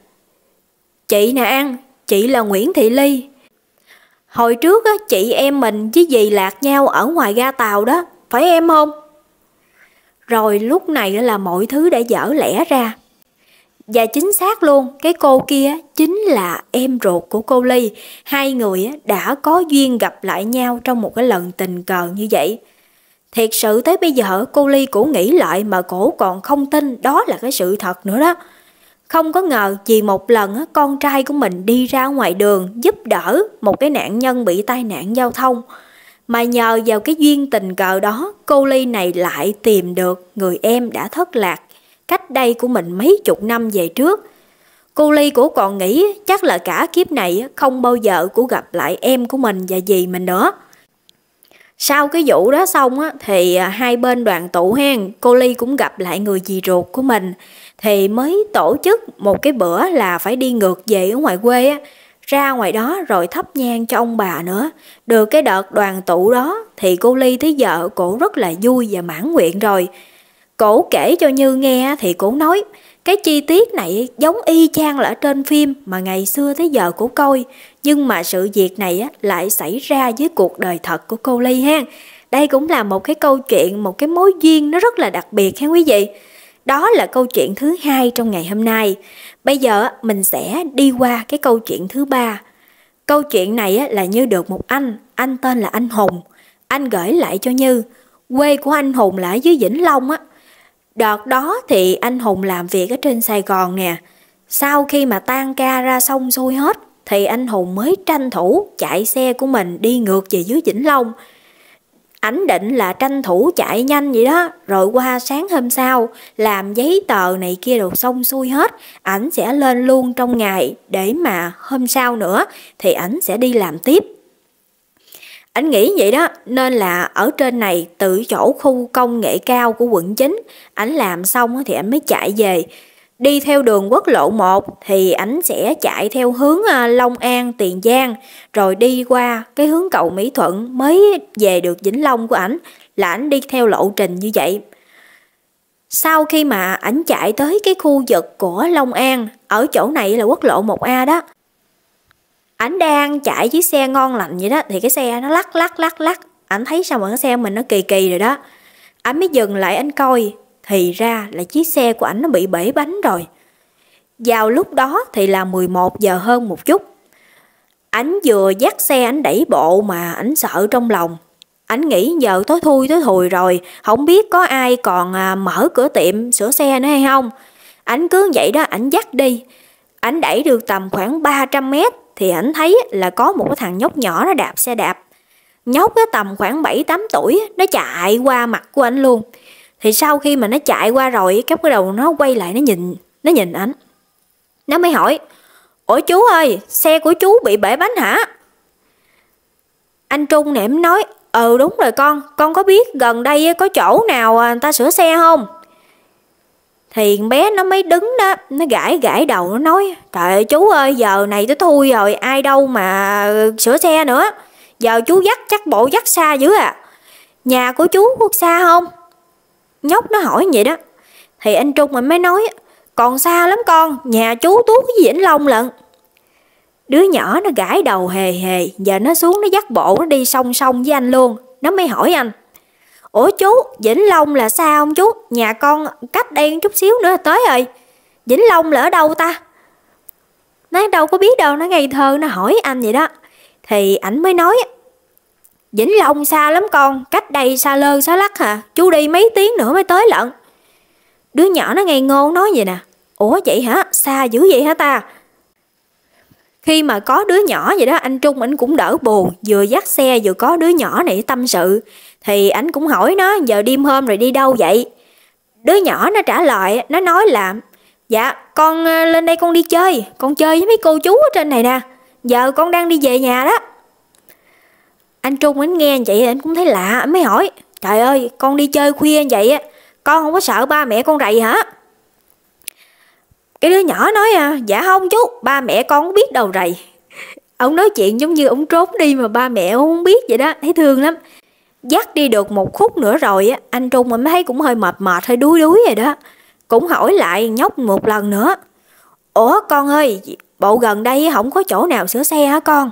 Chị nè An, chị là Nguyễn Thị Ly. Hồi trước á, chị em mình với dì lạc nhau ở ngoài ga tàu đó, phải em không? Rồi lúc này là mọi thứ đã dở lẽ ra. Và chính xác luôn, cái cô kia chính là em ruột của cô Ly. Hai người đã có duyên gặp lại nhau trong một cái lần tình cờ như vậy. Thiệt sự tới bây giờ cô Ly cổ nghĩ lại mà cổ còn không tin đó là cái sự thật nữa đó. Không có ngờ vì một lần con trai của mình đi ra ngoài đường giúp đỡ một cái nạn nhân bị tai nạn giao thông. Mà nhờ vào cái duyên tình cờ đó, cô Ly này lại tìm được người em đã thất lạc cách đây của mình mấy chục năm về trước. Cô Ly của còn nghĩ chắc là cả kiếp này không bao giờ của gặp lại em của mình và dì mình nữa sau cái vụ đó xong á thì à, hai bên đoàn tụ hen cô ly cũng gặp lại người dì ruột của mình thì mới tổ chức một cái bữa là phải đi ngược về ở ngoài quê á ra ngoài đó rồi thắp nhang cho ông bà nữa được cái đợt đoàn tụ đó thì cô ly thấy vợ cổ rất là vui và mãn nguyện rồi cổ kể cho như nghe thì cổ nói cái chi tiết này giống y chang là ở trên phim mà ngày xưa tới giờ cổ coi nhưng mà sự việc này á, lại xảy ra với cuộc đời thật của cô Ly ha. Đây cũng là một cái câu chuyện, một cái mối duyên nó rất là đặc biệt ha quý vị. Đó là câu chuyện thứ hai trong ngày hôm nay. Bây giờ mình sẽ đi qua cái câu chuyện thứ ba. Câu chuyện này là Như được một anh, anh tên là anh Hùng. Anh gửi lại cho Như, quê của anh Hùng là ở dưới Vĩnh Long á. Đợt đó thì anh Hùng làm việc ở trên Sài Gòn nè. Sau khi mà tan ca ra xong xuôi hết thì anh hùng mới tranh thủ chạy xe của mình đi ngược về dưới Vĩnh Long. Ảnh định là tranh thủ chạy nhanh vậy đó, rồi qua sáng hôm sau làm giấy tờ này kia đồ xong xuôi hết, ảnh sẽ lên luôn trong ngày để mà hôm sau nữa thì ảnh sẽ đi làm tiếp. Anh nghĩ vậy đó, nên là ở trên này tự chỗ khu công nghệ cao của quận 9, ảnh làm xong thì ảnh mới chạy về, Đi theo đường quốc lộ 1 thì ảnh sẽ chạy theo hướng à, Long An, Tiền Giang, rồi đi qua cái hướng cầu Mỹ Thuận mới về được Vĩnh Long của ảnh, là ảnh đi theo lộ trình như vậy. Sau khi mà ảnh chạy tới cái khu vực của Long An, ở chỗ này là quốc lộ 1A đó, ảnh đang chạy chiếc xe ngon lành vậy đó thì cái xe nó lắc lắc lắc lắc ảnh thấy sao mà cái xe mình nó kỳ kỳ rồi đó ảnh mới dừng lại anh coi thì ra là chiếc xe của ảnh nó bị bể bánh rồi. Vào lúc đó thì là 11 giờ hơn một chút. Ảnh vừa dắt xe ảnh đẩy bộ mà ảnh sợ trong lòng. Ảnh nghĩ giờ tối thui tối thùi rồi, không biết có ai còn à, mở cửa tiệm sửa xe nữa hay không. Ảnh cứ vậy đó ảnh dắt đi. Ảnh đẩy được tầm khoảng 300 mét thì ảnh thấy là có một cái thằng nhóc nhỏ nó đạp xe đạp. Nhóc cái tầm khoảng 7-8 tuổi nó chạy qua mặt của ảnh luôn thì sau khi mà nó chạy qua rồi cái bắt đầu nó quay lại nó nhìn nó nhìn ảnh nó mới hỏi ủa chú ơi xe của chú bị bể bánh hả anh trung nè nói ừ đúng rồi con con có biết gần đây có chỗ nào à, người ta sửa xe không thì bé nó mới đứng đó nó gãi gãi đầu nó nói trời ơi chú ơi giờ này tôi thui rồi ai đâu mà sửa xe nữa giờ chú dắt chắc bộ dắt xa dữ à nhà của chú xa không Nhóc nó hỏi vậy đó. Thì anh Trung mình mới nói, còn xa lắm con, nhà chú tuốt cái gì anh Long lận. Đứa nhỏ nó gãi đầu hề hề, giờ nó xuống nó dắt bộ nó đi song song với anh luôn. Nó mới hỏi anh, Ủa chú, Vĩnh Long là sao không chú? Nhà con cách đây chút xíu nữa tới rồi. Vĩnh Long là ở đâu ta? Nó đâu có biết đâu, nó ngây thơ, nó hỏi anh vậy đó. Thì ảnh mới nói, Vĩnh Long xa lắm con, cách đây xa lơ xá lắc hả, chú đi mấy tiếng nữa mới tới lận. Đứa nhỏ nó ngây ngô nói vậy nè, ủa vậy hả, xa dữ vậy hả ta? Khi mà có đứa nhỏ vậy đó, anh Trung anh cũng đỡ buồn, vừa dắt xe vừa có đứa nhỏ này tâm sự. Thì anh cũng hỏi nó, giờ đêm hôm rồi đi đâu vậy? Đứa nhỏ nó trả lời, nó nói là, dạ con ờ, lên đây con đi chơi, con chơi với mấy cô chú ở trên này nè, giờ con đang đi về nhà đó. Anh Trung anh nghe vậy anh cũng thấy lạ, anh mới hỏi. Trời ơi, con đi chơi khuya vậy á, con không có sợ ba mẹ con rầy hả? Cái đứa nhỏ nói à, dạ không chú, ba mẹ con không biết đâu rầy. Ông nói chuyện giống như ông trốn đi mà ba mẹ không biết vậy đó, thấy thương lắm. Dắt đi được một khúc nữa rồi á, anh Trung mình thấy cũng hơi mệt mệt, hơi đuối đuối rồi đó. Cũng hỏi lại nhóc một lần nữa. Ủa con ơi, bộ gần đây không có chỗ nào sửa xe hả con?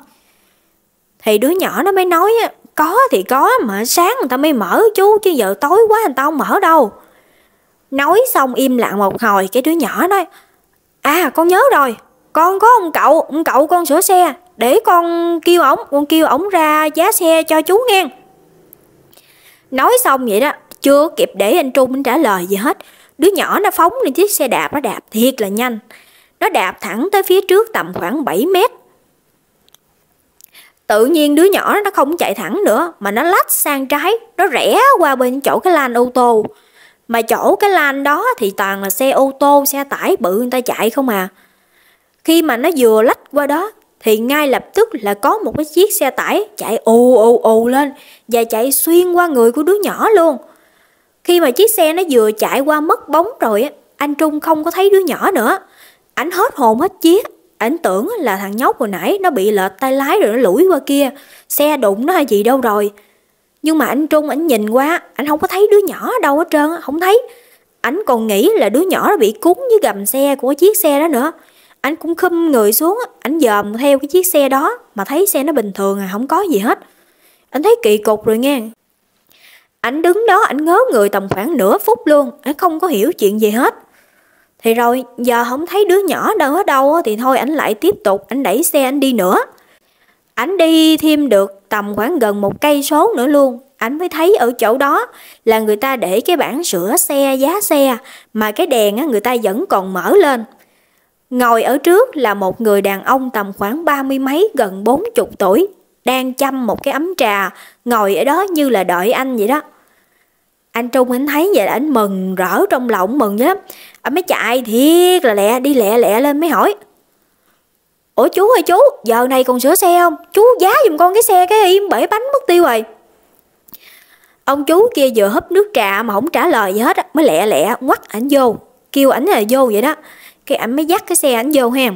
Thì đứa nhỏ nó mới nói có thì có mà sáng người ta mới mở chú chứ giờ tối quá người ta không mở đâu. Nói xong im lặng một hồi cái đứa nhỏ nói À con nhớ rồi, con có ông cậu, ông cậu con sửa xe, để con kêu ổng, con kêu ổng ra giá xe cho chú nghe. Nói xong vậy đó, chưa kịp để anh Trung trả lời gì hết. Đứa nhỏ nó phóng lên chiếc xe đạp, nó đạp thiệt là nhanh. Nó đạp thẳng tới phía trước tầm khoảng 7 mét Tự nhiên đứa nhỏ nó không chạy thẳng nữa mà nó lách sang trái, nó rẽ qua bên chỗ cái lan ô tô. Mà chỗ cái lan đó thì toàn là xe ô tô, xe tải bự người ta chạy không à. Khi mà nó vừa lách qua đó thì ngay lập tức là có một cái chiếc xe tải chạy ù ù ù lên và chạy xuyên qua người của đứa nhỏ luôn. Khi mà chiếc xe nó vừa chạy qua mất bóng rồi anh Trung không có thấy đứa nhỏ nữa. anh hết hồn hết chiếc ảnh tưởng là thằng nhóc hồi nãy nó bị lệch tay lái rồi nó lủi qua kia, xe đụng nó hay gì đâu rồi. Nhưng mà anh Trung ảnh nhìn qua, anh không có thấy đứa nhỏ đâu hết trơn, không thấy. Ảnh còn nghĩ là đứa nhỏ nó bị cuốn dưới gầm xe của chiếc xe đó nữa. Anh cũng khum người xuống, ảnh dòm theo cái chiếc xe đó mà thấy xe nó bình thường à, không có gì hết. Anh thấy kỳ cục rồi nghe. Ảnh đứng đó ảnh ngớ người tầm khoảng nửa phút luôn, ảnh không có hiểu chuyện gì hết. Thì rồi, giờ không thấy đứa nhỏ đâu ở đâu thì thôi anh lại tiếp tục, anh đẩy xe anh đi nữa. anh đi thêm được tầm khoảng gần một cây số nữa luôn. anh mới thấy ở chỗ đó là người ta để cái bảng sửa xe, giá xe mà cái đèn người ta vẫn còn mở lên. Ngồi ở trước là một người đàn ông tầm khoảng ba mươi mấy gần bốn chục tuổi đang chăm một cái ấm trà ngồi ở đó như là đợi anh vậy đó anh Trung anh thấy vậy là anh mừng rỡ trong lòng mừng lắm anh mới chạy thiệt là lẹ đi lẹ lẹ lên mới hỏi ủa chú ơi chú giờ này còn sửa xe không chú giá giùm con cái xe cái im bể bánh mất tiêu rồi ông chú kia vừa húp nước trà mà không trả lời gì hết á mới lẹ lẹ quắt ảnh vô kêu ảnh là vô vậy đó cái ảnh mới dắt cái xe ảnh vô ha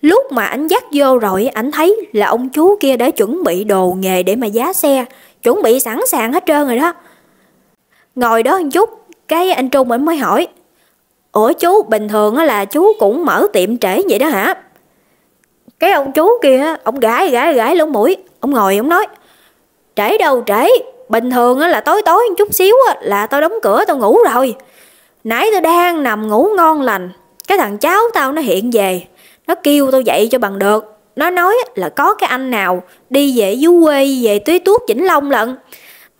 lúc mà ảnh dắt vô rồi ảnh thấy là ông chú kia đã chuẩn bị đồ nghề để mà giá xe chuẩn bị sẵn sàng hết trơn rồi đó Ngồi đó một chút, cái anh Trung ảnh mới hỏi. Ủa chú, bình thường là chú cũng mở tiệm trễ vậy đó hả? Cái ông chú kia, ông gãi gãi gãi lỗ mũi, ông ngồi ông nói. Trễ đâu trễ, bình thường là tối tối một chút xíu là tao đóng cửa tao ngủ rồi. Nãy tao đang nằm ngủ ngon lành, cái thằng cháu tao nó hiện về, nó kêu tao dậy cho bằng được. Nó nói là có cái anh nào đi về dưới quê về túy tuốt Vĩnh Long lận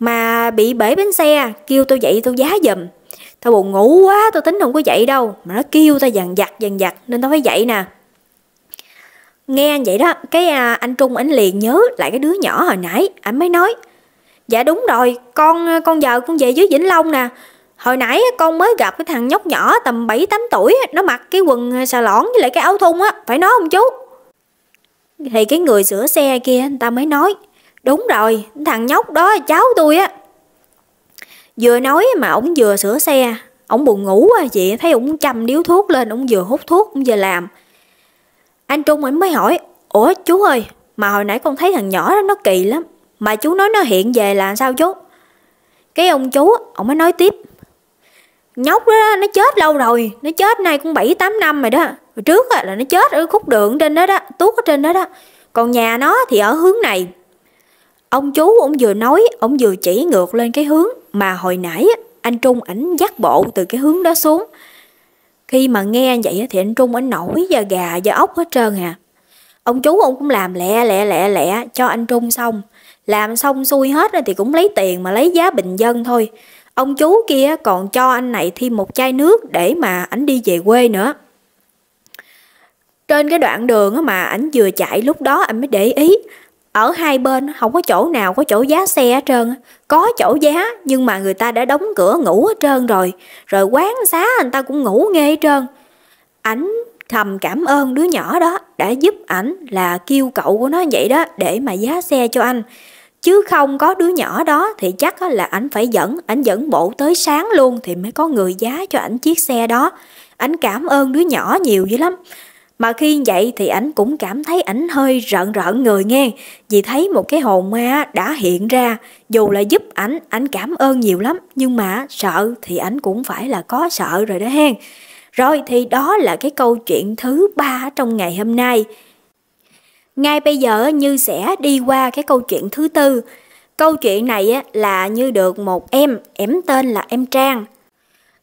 mà bị bể bánh xe kêu tôi dậy tôi giá dùm tao buồn ngủ quá tôi tính không có dậy đâu mà nó kêu tao dằn vặt dằn vặt nên tao phải dậy nè nghe anh vậy đó cái à, anh trung ảnh liền nhớ lại cái đứa nhỏ hồi nãy ảnh mới nói dạ đúng rồi con con giờ con về dưới vĩnh long nè hồi nãy con mới gặp cái thằng nhóc nhỏ tầm 7 tám tuổi nó mặc cái quần xà lỏn với lại cái áo thun á phải nói không chú thì cái người sửa xe kia anh ta mới nói Đúng rồi, thằng nhóc đó cháu tôi á. Vừa nói mà ổng vừa sửa xe, ổng buồn ngủ quá chị, thấy ổng chăm điếu thuốc lên, ổng vừa hút thuốc, ổng vừa làm. Anh Trung ảnh mới hỏi, ủa chú ơi, mà hồi nãy con thấy thằng nhỏ đó nó kỳ lắm, mà chú nói nó hiện về là sao chú? Cái ông chú, ổng mới nói tiếp, nhóc đó, nó chết lâu rồi nó chết nay cũng bảy tám năm rồi đó rồi trước là nó chết ở khúc đường trên đó đó tuốt ở trên đó đó còn nhà nó thì ở hướng này Ông chú ông vừa nói, ông vừa chỉ ngược lên cái hướng mà hồi nãy anh Trung ảnh dắt bộ từ cái hướng đó xuống. Khi mà nghe vậy thì anh Trung ảnh nổi da gà da ốc hết trơn à. Ông chú ông cũng làm lẹ lẹ lẹ lẹ cho anh Trung xong. Làm xong xuôi hết thì cũng lấy tiền mà lấy giá bình dân thôi. Ông chú kia còn cho anh này thêm một chai nước để mà ảnh đi về quê nữa. Trên cái đoạn đường mà ảnh vừa chạy lúc đó anh mới để ý ở hai bên không có chỗ nào có chỗ giá xe hết trơn có chỗ giá nhưng mà người ta đã đóng cửa ngủ hết trơn rồi rồi quán xá anh ta cũng ngủ nghe hết trơn ảnh thầm cảm ơn đứa nhỏ đó đã giúp ảnh là kêu cậu của nó vậy đó để mà giá xe cho anh chứ không có đứa nhỏ đó thì chắc là ảnh phải dẫn ảnh dẫn bộ tới sáng luôn thì mới có người giá cho ảnh chiếc xe đó ảnh cảm ơn đứa nhỏ nhiều dữ lắm mà khi vậy thì ảnh cũng cảm thấy ảnh hơi rợn rợn người nghe, vì thấy một cái hồn ma đã hiện ra, dù là giúp ảnh, ảnh cảm ơn nhiều lắm, nhưng mà sợ thì ảnh cũng phải là có sợ rồi đó hen. Rồi thì đó là cái câu chuyện thứ ba trong ngày hôm nay. Ngay bây giờ Như sẽ đi qua cái câu chuyện thứ tư. Câu chuyện này là Như được một em, em tên là em Trang,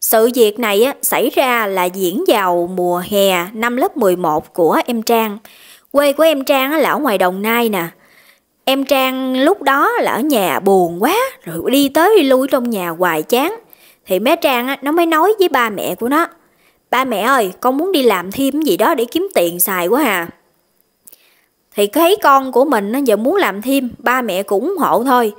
sự việc này xảy ra là diễn vào mùa hè năm lớp 11 của em Trang. Quê của em Trang là ở ngoài Đồng Nai nè. Em Trang lúc đó là ở nhà buồn quá, rồi đi tới lui trong nhà hoài chán. Thì bé Trang nó mới nói với ba mẹ của nó. Ba mẹ ơi, con muốn đi làm thêm gì đó để kiếm tiền xài quá hà Thì thấy con của mình nó giờ muốn làm thêm, ba mẹ cũng ủng hộ thôi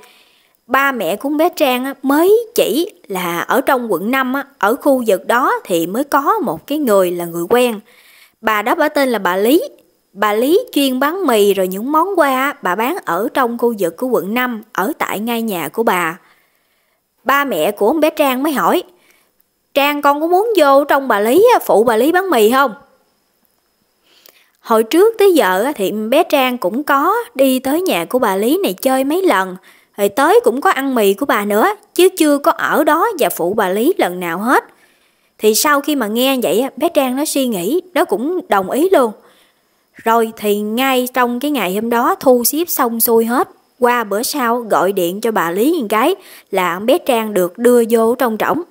ba mẹ của bé Trang mới chỉ là ở trong quận 5 ở khu vực đó thì mới có một cái người là người quen. Bà đó bà tên là bà Lý. Bà Lý chuyên bán mì rồi những món qua bà bán ở trong khu vực của quận 5 ở tại ngay nhà của bà. Ba mẹ của ông bé Trang mới hỏi Trang con có muốn vô trong bà Lý phụ bà Lý bán mì không? Hồi trước tới giờ thì bé Trang cũng có đi tới nhà của bà Lý này chơi mấy lần Hồi tới cũng có ăn mì của bà nữa, chứ chưa có ở đó và phụ bà Lý lần nào hết. Thì sau khi mà nghe vậy, bé Trang nó suy nghĩ, nó cũng đồng ý luôn. Rồi thì ngay trong cái ngày hôm đó thu xếp xong xuôi hết. Qua bữa sau gọi điện cho bà Lý một cái là bé Trang được đưa vô trong trỏng.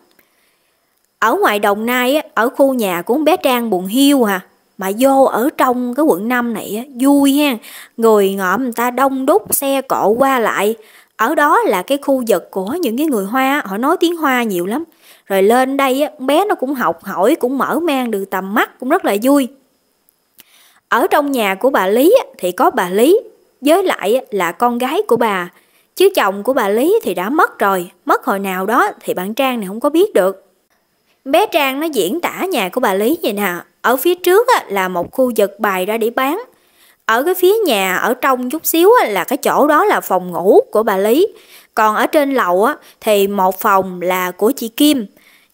Ở ngoài Đồng Nai, ở khu nhà của bé Trang buồn hiu à. Mà vô ở trong cái quận 5 này vui ha. Người ngõ người ta đông đúc xe cộ qua lại ở đó là cái khu vực của những cái người hoa họ nói tiếng hoa nhiều lắm rồi lên đây bé nó cũng học hỏi cũng mở mang được tầm mắt cũng rất là vui ở trong nhà của bà lý thì có bà lý với lại là con gái của bà chứ chồng của bà lý thì đã mất rồi mất hồi nào đó thì bạn trang này không có biết được bé trang nó diễn tả nhà của bà lý vậy nè ở phía trước là một khu vực bày ra để bán ở cái phía nhà ở trong chút xíu là cái chỗ đó là phòng ngủ của bà Lý. Còn ở trên lầu á, thì một phòng là của chị Kim.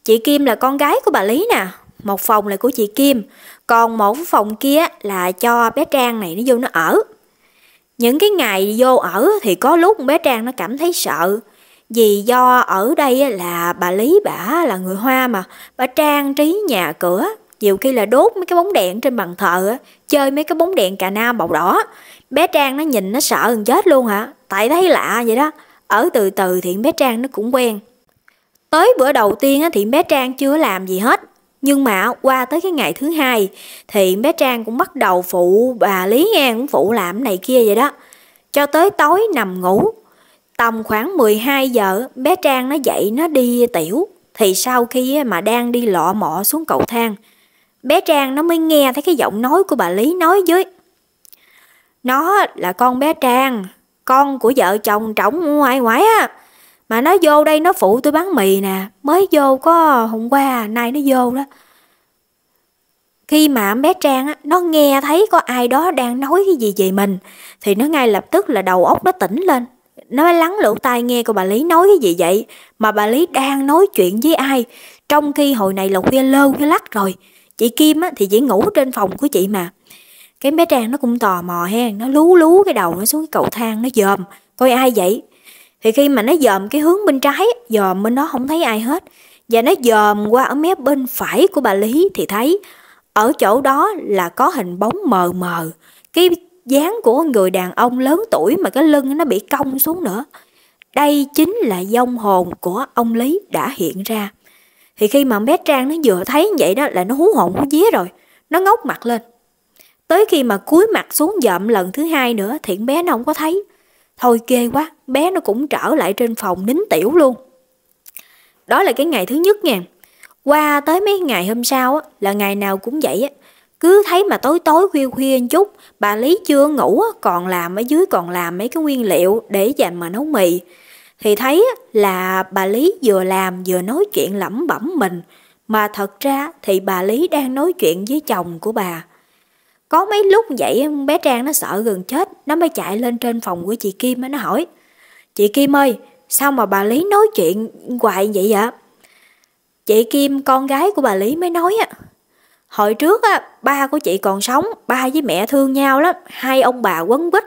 Chị Kim là con gái của bà Lý nè. Một phòng là của chị Kim. Còn một phòng kia là cho bé Trang này nó vô nó ở. Những cái ngày vô ở thì có lúc bé Trang nó cảm thấy sợ. Vì do ở đây là bà Lý bả là người Hoa mà, bà trang trí nhà cửa, nhiều khi là đốt mấy cái bóng đèn trên bàn thờ chơi mấy cái bóng đèn cà nam màu đỏ bé trang nó nhìn nó sợ hơn chết luôn hả tại thấy lạ vậy đó ở từ từ thì bé trang nó cũng quen tới bữa đầu tiên thì bé trang chưa làm gì hết nhưng mà qua tới cái ngày thứ hai thì bé trang cũng bắt đầu phụ bà lý nghe cũng phụ làm này kia vậy đó cho tới tối nằm ngủ tầm khoảng 12 giờ bé trang nó dậy nó đi tiểu thì sau khi mà đang đi lọ mọ xuống cầu thang Bé Trang nó mới nghe thấy cái giọng nói của bà Lý nói với. Nó là con bé Trang, con của vợ chồng trỏng ngoại ngoại á. Mà nó vô đây nó phụ tôi bán mì nè, mới vô có hôm qua, nay nó vô đó. Khi mà bé Trang á, nó nghe thấy có ai đó đang nói cái gì về mình, thì nó ngay lập tức là đầu óc nó tỉnh lên. Nó mới lắng lỗ tai nghe cô bà Lý nói cái gì vậy, mà bà Lý đang nói chuyện với ai, trong khi hồi này là khuya lơ khuya lắc rồi chị Kim á, thì chỉ ngủ trên phòng của chị mà cái bé Trang nó cũng tò mò hen nó lú lú cái đầu nó xuống cái cầu thang nó dòm coi ai vậy thì khi mà nó dòm cái hướng bên trái dòm bên đó không thấy ai hết và nó dòm qua ở mép bên phải của bà Lý thì thấy ở chỗ đó là có hình bóng mờ mờ cái dáng của người đàn ông lớn tuổi mà cái lưng nó bị cong xuống nữa đây chính là dông hồn của ông Lý đã hiện ra thì khi mà bé Trang nó vừa thấy vậy đó là nó hú hồn hú vía rồi. Nó ngốc mặt lên. Tới khi mà cúi mặt xuống dậm lần thứ hai nữa thì bé nó không có thấy. Thôi ghê quá, bé nó cũng trở lại trên phòng nín tiểu luôn. Đó là cái ngày thứ nhất nha. Qua tới mấy ngày hôm sau á, là ngày nào cũng vậy á. Cứ thấy mà tối tối khuya khuya một chút, bà Lý chưa ngủ còn làm ở dưới còn làm mấy cái nguyên liệu để dành mà nấu mì thì thấy là bà Lý vừa làm vừa nói chuyện lẩm bẩm mình, mà thật ra thì bà Lý đang nói chuyện với chồng của bà. Có mấy lúc vậy bé Trang nó sợ gần chết, nó mới chạy lên trên phòng của chị Kim nó hỏi. Chị Kim ơi, sao mà bà Lý nói chuyện hoài vậy ạ? Chị Kim con gái của bà Lý mới nói á. Hồi trước á, ba của chị còn sống, ba với mẹ thương nhau lắm, hai ông bà quấn quýt,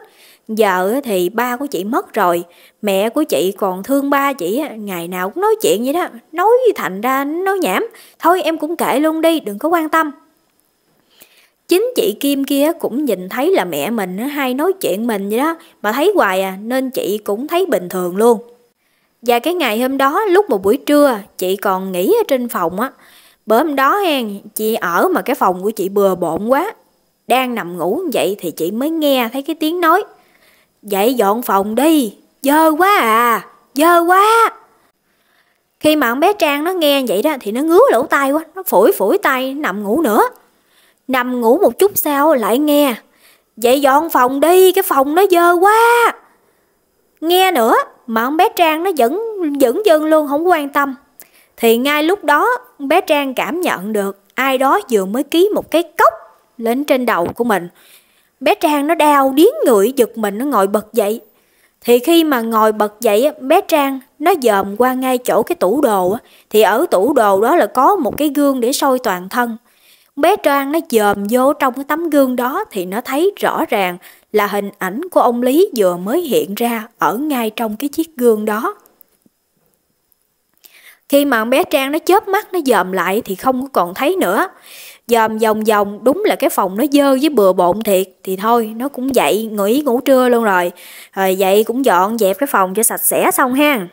Giờ thì ba của chị mất rồi, mẹ của chị còn thương ba chị, ngày nào cũng nói chuyện vậy đó, nói thành ra nói nhảm. Thôi em cũng kể luôn đi, đừng có quan tâm. Chính chị Kim kia cũng nhìn thấy là mẹ mình hay nói chuyện mình vậy đó, mà thấy hoài à, nên chị cũng thấy bình thường luôn. Và cái ngày hôm đó, lúc một buổi trưa, chị còn nghỉ ở trên phòng á. Bữa hôm đó hen, chị ở mà cái phòng của chị bừa bộn quá. Đang nằm ngủ vậy thì chị mới nghe thấy cái tiếng nói. Vậy dọn phòng đi, dơ quá à, dơ quá. Khi mà con bé Trang nó nghe vậy đó thì nó ngứa lỗ tai quá, nó phủi phủi tay, nằm ngủ nữa. Nằm ngủ một chút sau lại nghe, vậy dọn phòng đi, cái phòng nó dơ quá. Nghe nữa mà con bé Trang nó vẫn vẫn dưng luôn không quan tâm. Thì ngay lúc đó bé Trang cảm nhận được ai đó vừa mới ký một cái cốc lên trên đầu của mình Bé Trang nó đau điến người giật mình nó ngồi bật dậy. Thì khi mà ngồi bật dậy, bé Trang nó dòm qua ngay chỗ cái tủ đồ. Thì ở tủ đồ đó là có một cái gương để soi toàn thân. Bé Trang nó dòm vô trong cái tấm gương đó thì nó thấy rõ ràng là hình ảnh của ông Lý vừa mới hiện ra ở ngay trong cái chiếc gương đó. Khi mà bé Trang nó chớp mắt nó dòm lại thì không còn thấy nữa dòm vòng vòng đúng là cái phòng nó dơ với bừa bộn thiệt thì thôi nó cũng dậy nghỉ ngủ trưa luôn rồi rồi dậy cũng dọn dẹp cái phòng cho sạch sẽ xong ha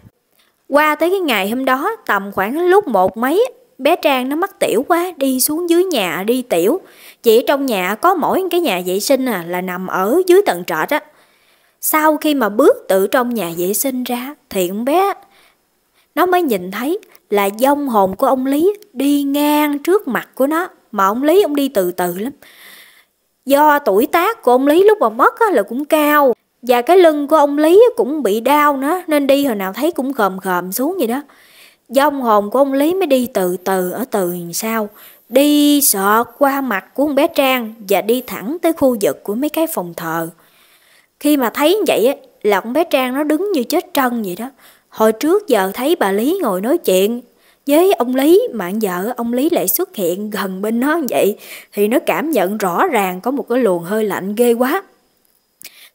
qua tới cái ngày hôm đó tầm khoảng lúc một mấy bé Trang nó mắc tiểu quá đi xuống dưới nhà đi tiểu chỉ trong nhà có mỗi cái nhà vệ sinh à là nằm ở dưới tầng trệt á sau khi mà bước từ trong nhà vệ sinh ra thì con bé nó mới nhìn thấy là dông hồn của ông Lý đi ngang trước mặt của nó mà ông Lý ông đi từ từ lắm. Do tuổi tác của ông Lý lúc mà mất á, là cũng cao và cái lưng của ông Lý cũng bị đau nữa nên đi hồi nào thấy cũng gầm gầm xuống vậy đó. Do ông hồn của ông Lý mới đi từ từ ở từ sau đi sợ qua mặt của ông bé Trang và đi thẳng tới khu vực của mấy cái phòng thờ. Khi mà thấy vậy á, là ông bé Trang nó đứng như chết trân vậy đó. Hồi trước giờ thấy bà Lý ngồi nói chuyện với ông Lý mà vợ ông Lý lại xuất hiện gần bên nó vậy thì nó cảm nhận rõ ràng có một cái luồng hơi lạnh ghê quá.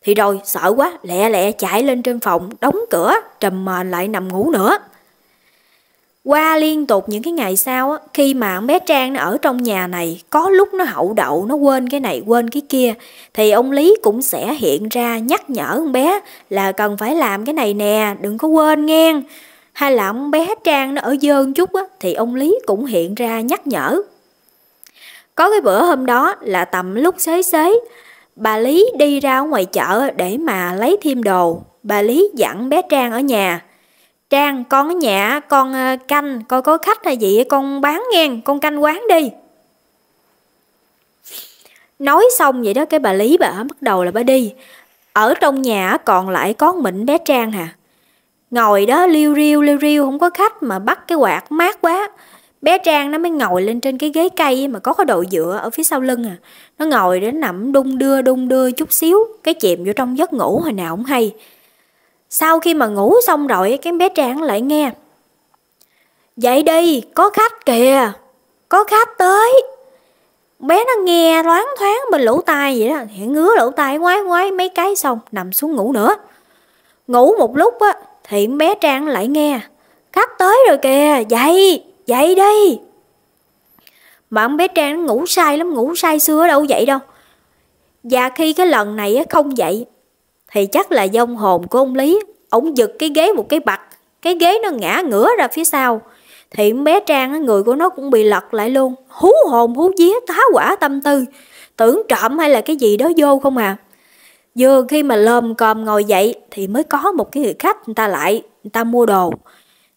Thì rồi sợ quá lẹ lẹ chạy lên trên phòng đóng cửa trầm mền lại nằm ngủ nữa. Qua liên tục những cái ngày sau khi mà bé Trang nó ở trong nhà này, có lúc nó hậu đậu, nó quên cái này quên cái kia, thì ông Lý cũng sẽ hiện ra nhắc nhở con bé là cần phải làm cái này nè, đừng có quên nghe hay là ông bé Trang nó ở dơn chút á, thì ông Lý cũng hiện ra nhắc nhở. Có cái bữa hôm đó là tầm lúc xế xế, bà Lý đi ra ngoài chợ để mà lấy thêm đồ. Bà Lý dặn bé Trang ở nhà. Trang, con ở nhà, con ờ, canh, coi có khách hay gì con bán ngang con canh quán đi. Nói xong vậy đó cái bà Lý bà bắt đầu là bà đi. Ở trong nhà còn lại có mình bé Trang hà ngồi đó liêu riêu liêu riêu không có khách mà bắt cái quạt mát quá bé trang nó mới ngồi lên trên cái ghế cây mà có cái độ dựa ở phía sau lưng à nó ngồi đến nằm đung đưa đung đưa chút xíu cái chìm vô trong giấc ngủ hồi nào cũng hay sau khi mà ngủ xong rồi cái bé trang lại nghe dậy đi có khách kìa có khách tới bé nó nghe loáng thoáng bên lỗ tai vậy đó hiện ngứa lỗ tai ngoái ngoái mấy cái xong nằm xuống ngủ nữa ngủ một lúc á thì bé Trang lại nghe. Khách tới rồi kìa, dậy, dậy đi. Mà con bé Trang ngủ say lắm, ngủ say xưa đâu dậy đâu. Và khi cái lần này không dậy, thì chắc là dông hồn của ông Lý, ông giật cái ghế một cái bặt, cái ghế nó ngã ngửa ra phía sau. Thì bé Trang người của nó cũng bị lật lại luôn, hú hồn hú vía tá quả tâm tư, tưởng trộm hay là cái gì đó vô không à. Vừa khi mà lồm còm ngồi dậy thì mới có một cái người khách người ta lại, người ta mua đồ.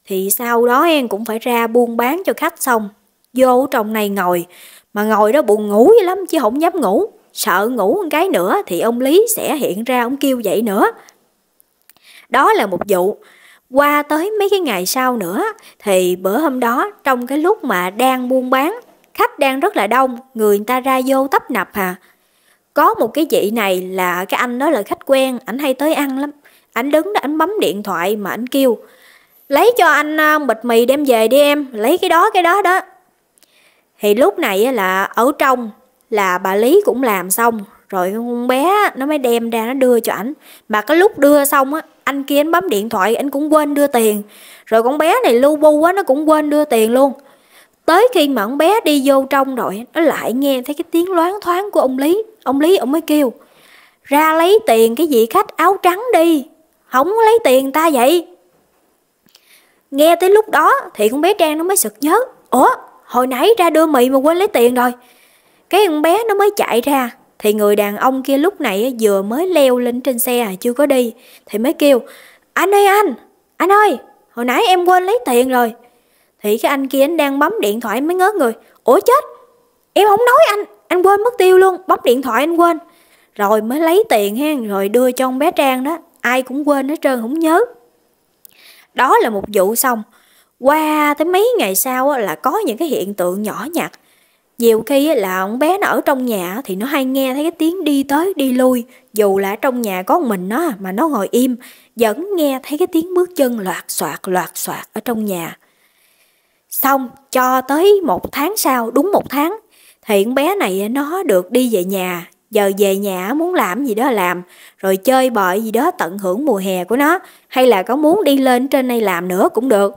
Thì sau đó em cũng phải ra buôn bán cho khách xong. Vô trong này ngồi, mà ngồi đó buồn ngủ dữ lắm chứ không dám ngủ. Sợ ngủ một cái nữa thì ông Lý sẽ hiện ra ông kêu dậy nữa. Đó là một vụ. Qua tới mấy cái ngày sau nữa thì bữa hôm đó trong cái lúc mà đang buôn bán, khách đang rất là đông, người, người ta ra vô tấp nập hà có một cái chị này là cái anh đó là khách quen ảnh hay tới ăn lắm ảnh đứng đó ảnh bấm điện thoại mà ảnh kêu lấy cho anh à, bịch mì đem về đi em lấy cái đó cái đó đó thì lúc này là ở trong là bà lý cũng làm xong rồi con bé nó mới đem ra nó đưa cho ảnh mà cái lúc đưa xong á anh kia anh bấm điện thoại anh cũng quên đưa tiền rồi con bé này lưu bu á nó cũng quên đưa tiền luôn Tới khi mà ông bé đi vô trong rồi, nó lại nghe thấy cái tiếng loáng thoáng của ông Lý. Ông Lý ông mới kêu, ra lấy tiền cái vị khách áo trắng đi, không lấy tiền ta vậy. Nghe tới lúc đó thì con bé Trang nó mới sực nhớ, ủa hồi nãy ra đưa mì mà quên lấy tiền rồi. Cái con bé nó mới chạy ra, thì người đàn ông kia lúc này vừa mới leo lên trên xe à, chưa có đi, thì mới kêu, anh ơi anh, anh ơi, hồi nãy em quên lấy tiền rồi, thì cái anh kia anh đang bấm điện thoại mới ngớ người Ủa chết Em không nói anh Anh quên mất tiêu luôn Bấm điện thoại anh quên Rồi mới lấy tiền ha Rồi đưa cho ông bé Trang đó Ai cũng quên hết trơn không nhớ Đó là một vụ xong Qua tới mấy ngày sau là có những cái hiện tượng nhỏ nhặt nhiều khi là ông bé nó ở trong nhà thì nó hay nghe thấy cái tiếng đi tới đi lui dù là trong nhà có mình nó mà nó ngồi im vẫn nghe thấy cái tiếng bước chân loạt xoạt loạt xoạt ở trong nhà Xong cho tới một tháng sau, đúng một tháng, thì con bé này nó được đi về nhà. Giờ về nhà muốn làm gì đó làm, rồi chơi bời gì đó tận hưởng mùa hè của nó, hay là có muốn đi lên trên đây làm nữa cũng được.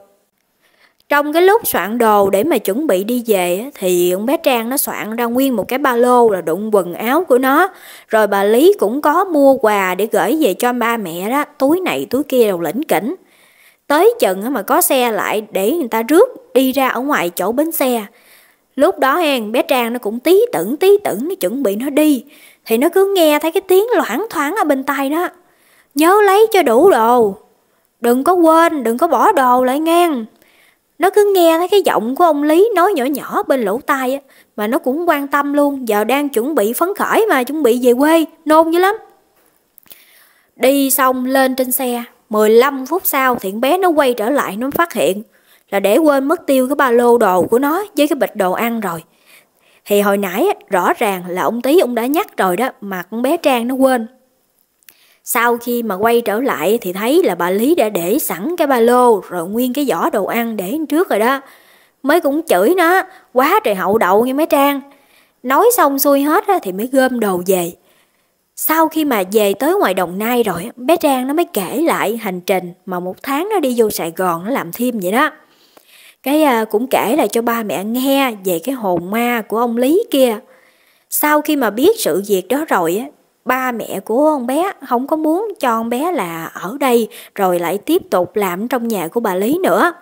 Trong cái lúc soạn đồ để mà chuẩn bị đi về thì con bé Trang nó soạn ra nguyên một cái ba lô là đụng quần áo của nó. Rồi bà Lý cũng có mua quà để gửi về cho ba mẹ đó, túi này túi kia đầu lĩnh kỉnh. Tới chừng mà có xe lại để người ta rước đi ra ở ngoài chỗ bến xe. Lúc đó hen, bé Trang nó cũng tí tửng tí tửng nó chuẩn bị nó đi. Thì nó cứ nghe thấy cái tiếng loảng thoảng ở bên tai đó. Nhớ lấy cho đủ đồ. Đừng có quên, đừng có bỏ đồ lại ngang. Nó cứ nghe thấy cái giọng của ông Lý nói nhỏ nhỏ bên lỗ tai á, mà nó cũng quan tâm luôn, giờ đang chuẩn bị phấn khởi mà chuẩn bị về quê, nôn dữ lắm. Đi xong lên trên xe, 15 phút sau thì bé nó quay trở lại nó phát hiện là để quên mất tiêu cái ba lô đồ của nó với cái bịch đồ ăn rồi. Thì hồi nãy rõ ràng là ông Tý ông đã nhắc rồi đó mà con bé Trang nó quên. Sau khi mà quay trở lại thì thấy là bà Lý đã để sẵn cái ba lô rồi nguyên cái giỏ đồ ăn để trước rồi đó. Mới cũng chửi nó, quá trời hậu đậu nghe mấy Trang. Nói xong xuôi hết thì mới gom đồ về. Sau khi mà về tới ngoài Đồng Nai rồi, bé Trang nó mới kể lại hành trình mà một tháng nó đi vô Sài Gòn nó làm thêm vậy đó. Cái à, cũng kể lại cho ba mẹ nghe về cái hồn ma của ông Lý kia. Sau khi mà biết sự việc đó rồi á, ba mẹ của ông bé không có muốn cho ông bé là ở đây rồi lại tiếp tục làm trong nhà của bà Lý nữa.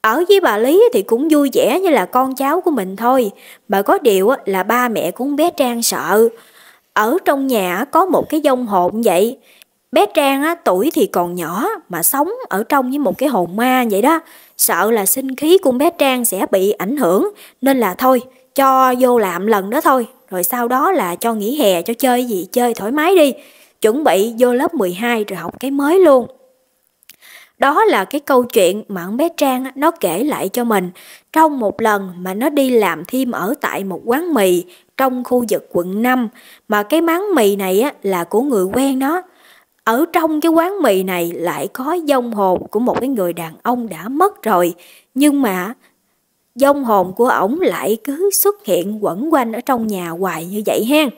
Ở với bà Lý thì cũng vui vẻ như là con cháu của mình thôi, mà có điều là ba mẹ của bé Trang sợ ở trong nhà có một cái dông hồn vậy. Bé Trang á, tuổi thì còn nhỏ mà sống ở trong với một cái hồn ma vậy đó. Sợ là sinh khí của bé Trang sẽ bị ảnh hưởng nên là thôi cho vô làm lần đó thôi. Rồi sau đó là cho nghỉ hè cho chơi gì chơi thoải mái đi. Chuẩn bị vô lớp 12 rồi học cái mới luôn. Đó là cái câu chuyện mà bé Trang nó kể lại cho mình trong một lần mà nó đi làm thêm ở tại một quán mì trong khu vực quận 5 mà cái máng mì này á, là của người quen nó. Ở trong cái quán mì này lại có dông hồn của một cái người đàn ông đã mất rồi nhưng mà dông hồn của ổng lại cứ xuất hiện quẩn quanh ở trong nhà hoài như vậy hen.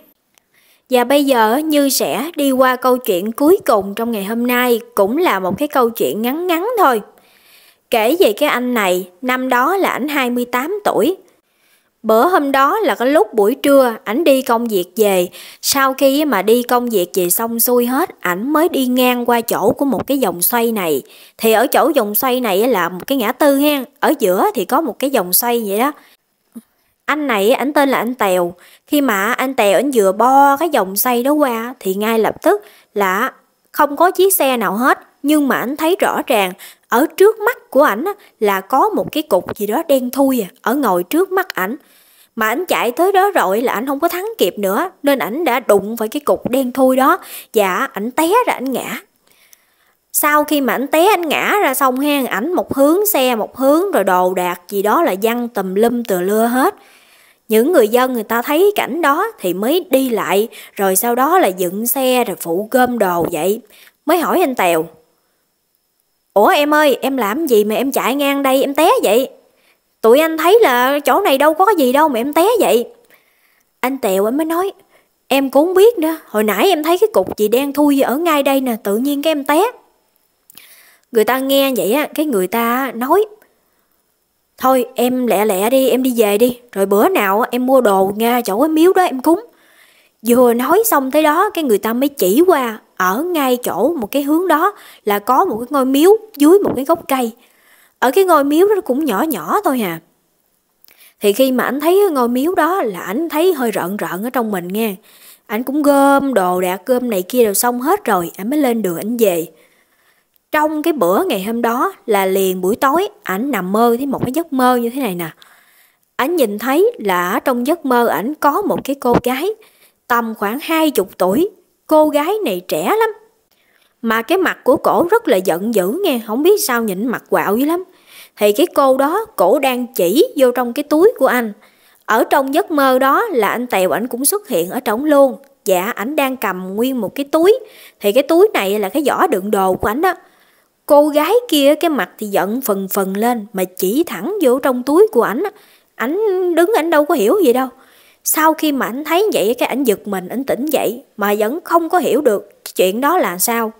Và bây giờ Như sẽ đi qua câu chuyện cuối cùng trong ngày hôm nay cũng là một cái câu chuyện ngắn ngắn thôi. Kể về cái anh này, năm đó là ảnh 28 tuổi. Bữa hôm đó là cái lúc buổi trưa ảnh đi công việc về, sau khi mà đi công việc về xong xuôi hết, ảnh mới đi ngang qua chỗ của một cái dòng xoay này. Thì ở chỗ dòng xoay này là một cái ngã tư ha, ở giữa thì có một cái dòng xoay vậy đó anh này ảnh tên là anh Tèo khi mà anh Tèo anh vừa bo cái dòng xây đó qua thì ngay lập tức là không có chiếc xe nào hết nhưng mà anh thấy rõ ràng ở trước mắt của ảnh là có một cái cục gì đó đen thui à, ở ngồi trước mắt ảnh mà ảnh chạy tới đó rồi là ảnh không có thắng kịp nữa nên ảnh đã đụng phải cái cục đen thui đó và dạ, ảnh té ra ảnh ngã sau khi mà ảnh té anh ngã ra xong hang ảnh một hướng xe một hướng rồi đồ đạc gì đó là văng tùm lum từ lưa hết những người dân người ta thấy cảnh đó thì mới đi lại, rồi sau đó là dựng xe rồi phụ cơm đồ vậy. Mới hỏi anh Tèo. Ủa em ơi, em làm gì mà em chạy ngang đây em té vậy? Tụi anh thấy là chỗ này đâu có gì đâu mà em té vậy. Anh Tèo em mới nói, em cũng không biết nữa, hồi nãy em thấy cái cục gì đen thui ở ngay đây nè, tự nhiên cái em té. Người ta nghe vậy á, cái người ta nói, Thôi em lẹ lẹ đi, em đi về đi, rồi bữa nào em mua đồ Nga chỗ cái miếu đó em cúng. Vừa nói xong tới đó, cái người ta mới chỉ qua, ở ngay chỗ một cái hướng đó là có một cái ngôi miếu dưới một cái gốc cây. Ở cái ngôi miếu đó cũng nhỏ nhỏ thôi à. Thì khi mà anh thấy ngôi miếu đó là anh thấy hơi rợn rợn ở trong mình nha. Anh cũng gom đồ đạc gom này kia đều xong hết rồi, anh mới lên đường anh về trong cái bữa ngày hôm đó là liền buổi tối ảnh nằm mơ thấy một cái giấc mơ như thế này nè ảnh nhìn thấy là trong giấc mơ ảnh có một cái cô gái tầm khoảng hai chục tuổi cô gái này trẻ lắm mà cái mặt của cổ rất là giận dữ nghe không biết sao nhìn mặt quạo dữ lắm thì cái cô đó cổ đang chỉ vô trong cái túi của anh ở trong giấc mơ đó là anh tèo ảnh cũng xuất hiện ở trong luôn dạ ảnh đang cầm nguyên một cái túi thì cái túi này là cái giỏ đựng đồ của ảnh đó Cô gái kia cái mặt thì giận phần phần lên mà chỉ thẳng vô trong túi của ảnh. Ảnh đứng ảnh đâu có hiểu gì đâu. Sau khi mà ảnh thấy vậy cái ảnh giật mình, ảnh tỉnh dậy mà vẫn không có hiểu được chuyện đó là sao.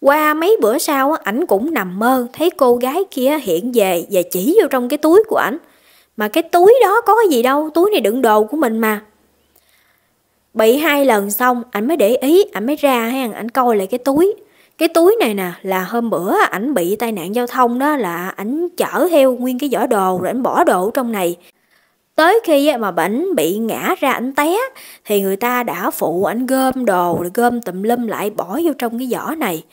Qua mấy bữa sau ảnh cũng nằm mơ thấy cô gái kia hiện về và chỉ vô trong cái túi của ảnh. Mà cái túi đó có gì đâu, túi này đựng đồ của mình mà. Bị hai lần xong, ảnh mới để ý, ảnh mới ra hay ảnh coi lại cái túi cái túi này nè là hôm bữa ảnh bị tai nạn giao thông đó là ảnh chở theo nguyên cái giỏ đồ rồi ảnh bỏ đồ trong này tới khi mà ảnh bị ngã ra ảnh té thì người ta đã phụ ảnh gom đồ rồi gom tùm lum lại bỏ vô trong cái giỏ này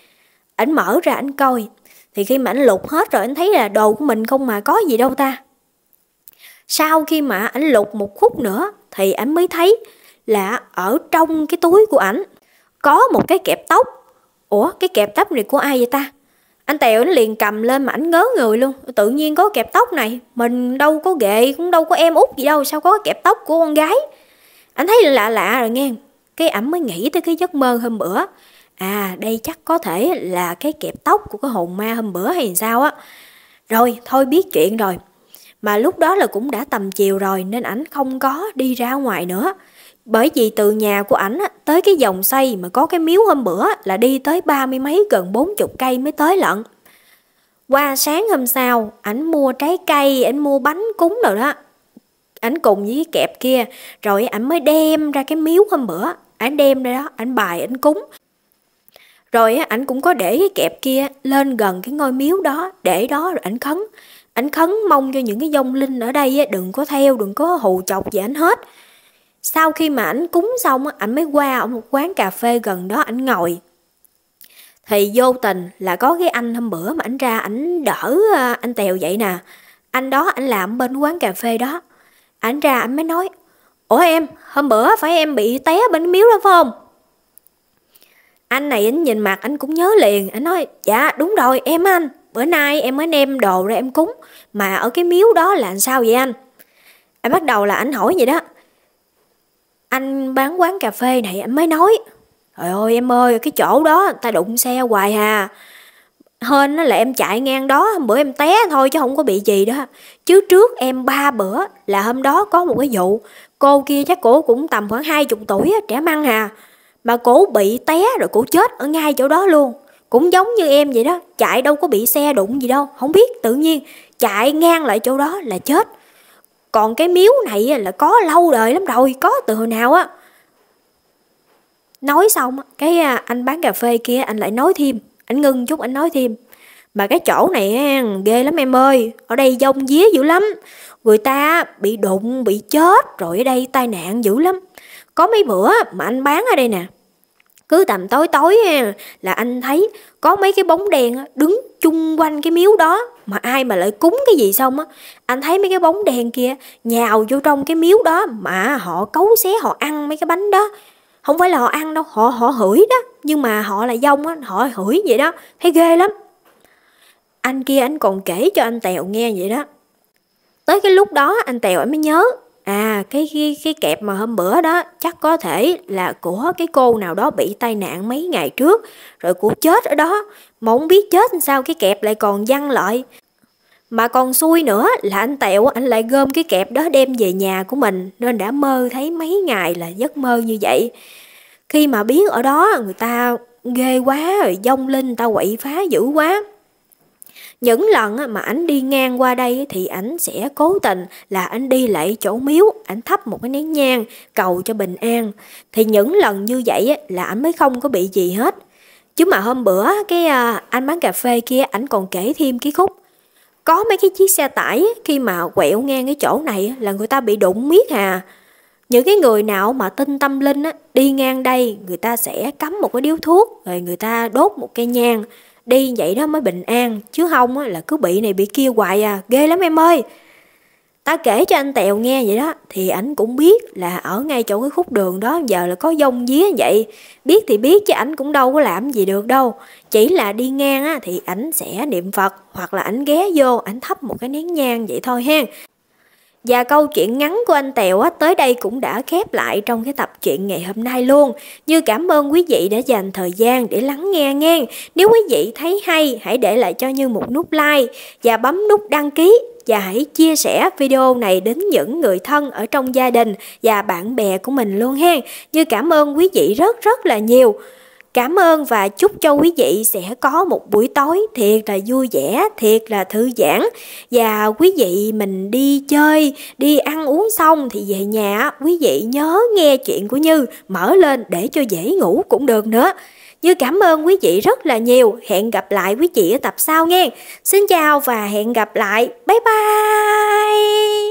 ảnh mở ra ảnh coi thì khi mà ảnh lục hết rồi ảnh thấy là đồ của mình không mà có gì đâu ta sau khi mà ảnh lục một khúc nữa thì ảnh mới thấy là ở trong cái túi của ảnh có một cái kẹp tóc Ủa cái kẹp tóc này của ai vậy ta Anh Tèo nó liền cầm lên mà ảnh ngớ người luôn Tự nhiên có kẹp tóc này Mình đâu có ghệ cũng đâu có em út gì đâu Sao có kẹp tóc của con gái Anh thấy lạ lạ rồi nghe Cái ảnh mới nghĩ tới cái giấc mơ hôm bữa À đây chắc có thể là cái kẹp tóc của cái hồn ma hôm bữa hay sao á Rồi thôi biết chuyện rồi Mà lúc đó là cũng đã tầm chiều rồi Nên ảnh không có đi ra ngoài nữa bởi vì từ nhà của ảnh tới cái dòng xây mà có cái miếu hôm bữa là đi tới ba mươi mấy gần bốn chục cây mới tới lận. Qua sáng hôm sau, ảnh mua trái cây, ảnh mua bánh cúng rồi đó. Ảnh cùng với cái kẹp kia, rồi ảnh mới đem ra cái miếu hôm bữa. Ảnh đem ra đó, ảnh bài, ảnh cúng. Rồi ảnh cũng có để cái kẹp kia lên gần cái ngôi miếu đó, để đó rồi ảnh khấn. Ảnh khấn mong cho những cái dông linh ở đây đừng có theo, đừng có hù chọc gì ảnh hết sau khi mà ảnh cúng xong ảnh mới qua ở một quán cà phê gần đó ảnh ngồi thì vô tình là có cái anh hôm bữa mà ảnh ra ảnh đỡ à, anh tèo vậy nè anh đó ảnh làm bên quán cà phê đó ảnh ra ảnh mới nói ủa em hôm bữa phải em bị té bên miếu đó phải không anh này ảnh nhìn mặt anh cũng nhớ liền anh nói dạ đúng rồi em anh bữa nay em mới đem đồ ra em cúng mà ở cái miếu đó là sao vậy anh anh bắt đầu là anh hỏi vậy đó anh bán quán cà phê này em mới nói Trời ơi em ơi cái chỗ đó ta đụng xe hoài hà Hên là em chạy ngang đó hôm bữa em té thôi chứ không có bị gì đó Chứ trước em ba bữa là hôm đó có một cái vụ Cô kia chắc cổ cũng tầm khoảng hai chục tuổi trẻ măng hà Mà cổ bị té rồi cổ chết ở ngay chỗ đó luôn Cũng giống như em vậy đó Chạy đâu có bị xe đụng gì đâu Không biết tự nhiên chạy ngang lại chỗ đó là chết còn cái miếu này là có lâu đời lắm rồi, có từ hồi nào á. Nói xong, cái à, anh bán cà phê kia anh lại nói thêm, anh ngưng chút anh nói thêm. Mà cái chỗ này ghê lắm em ơi, ở đây dông día dữ lắm. Người ta bị đụng, bị chết, rồi ở đây tai nạn dữ lắm. Có mấy bữa mà anh bán ở đây nè, cứ tầm tối tối ha, là anh thấy có mấy cái bóng đèn đứng chung quanh cái miếu đó mà ai mà lại cúng cái gì xong á anh thấy mấy cái bóng đèn kia nhào vô trong cái miếu đó mà họ cấu xé họ ăn mấy cái bánh đó không phải là họ ăn đâu họ họ hửi đó nhưng mà họ là dông á họ hửi vậy đó thấy ghê lắm anh kia anh còn kể cho anh tèo nghe vậy đó tới cái lúc đó anh tèo anh mới nhớ À, cái, cái cái kẹp mà hôm bữa đó chắc có thể là của cái cô nào đó bị tai nạn mấy ngày trước, rồi cô chết ở đó, mà không biết chết sao cái kẹp lại còn văng lại. Mà còn xui nữa là anh Tẹo anh lại gom cái kẹp đó đem về nhà của mình nên đã mơ thấy mấy ngày là giấc mơ như vậy. Khi mà biết ở đó người ta ghê quá rồi dông linh ta quậy phá dữ quá. Những lần mà ảnh đi ngang qua đây thì ảnh sẽ cố tình là ảnh đi lại chỗ miếu, ảnh thắp một cái nén nhang, cầu cho bình an. Thì những lần như vậy là ảnh mới không có bị gì hết. Chứ mà hôm bữa cái à, anh bán cà phê kia ảnh còn kể thêm cái khúc. Có mấy cái chiếc xe tải khi mà quẹo ngang cái chỗ này là người ta bị đụng miết hà. Những cái người nào mà tin tâm linh á, đi ngang đây người ta sẽ cắm một cái điếu thuốc rồi người ta đốt một cây nhang đi vậy đó mới bình an chứ không á, là cứ bị này bị kia hoài à ghê lắm em ơi ta kể cho anh tèo nghe vậy đó thì ảnh cũng biết là ở ngay chỗ cái khúc đường đó giờ là có dông dí vậy biết thì biết chứ ảnh cũng đâu có làm gì được đâu chỉ là đi ngang á thì ảnh sẽ niệm phật hoặc là ảnh ghé vô ảnh thắp một cái nén nhang vậy thôi ha và câu chuyện ngắn của anh Tèo tới đây cũng đã khép lại trong cái tập chuyện ngày hôm nay luôn. Như cảm ơn quý vị đã dành thời gian để lắng nghe nghe Nếu quý vị thấy hay, hãy để lại cho Như một nút like và bấm nút đăng ký và hãy chia sẻ video này đến những người thân ở trong gia đình và bạn bè của mình luôn hen. Như cảm ơn quý vị rất rất là nhiều. Cảm ơn và chúc cho quý vị sẽ có một buổi tối thiệt là vui vẻ, thiệt là thư giãn. Và quý vị mình đi chơi, đi ăn uống xong thì về nhà quý vị nhớ nghe chuyện của Như, mở lên để cho dễ ngủ cũng được nữa. Như cảm ơn quý vị rất là nhiều. Hẹn gặp lại quý vị ở tập sau nghe. Xin chào và hẹn gặp lại. Bye bye!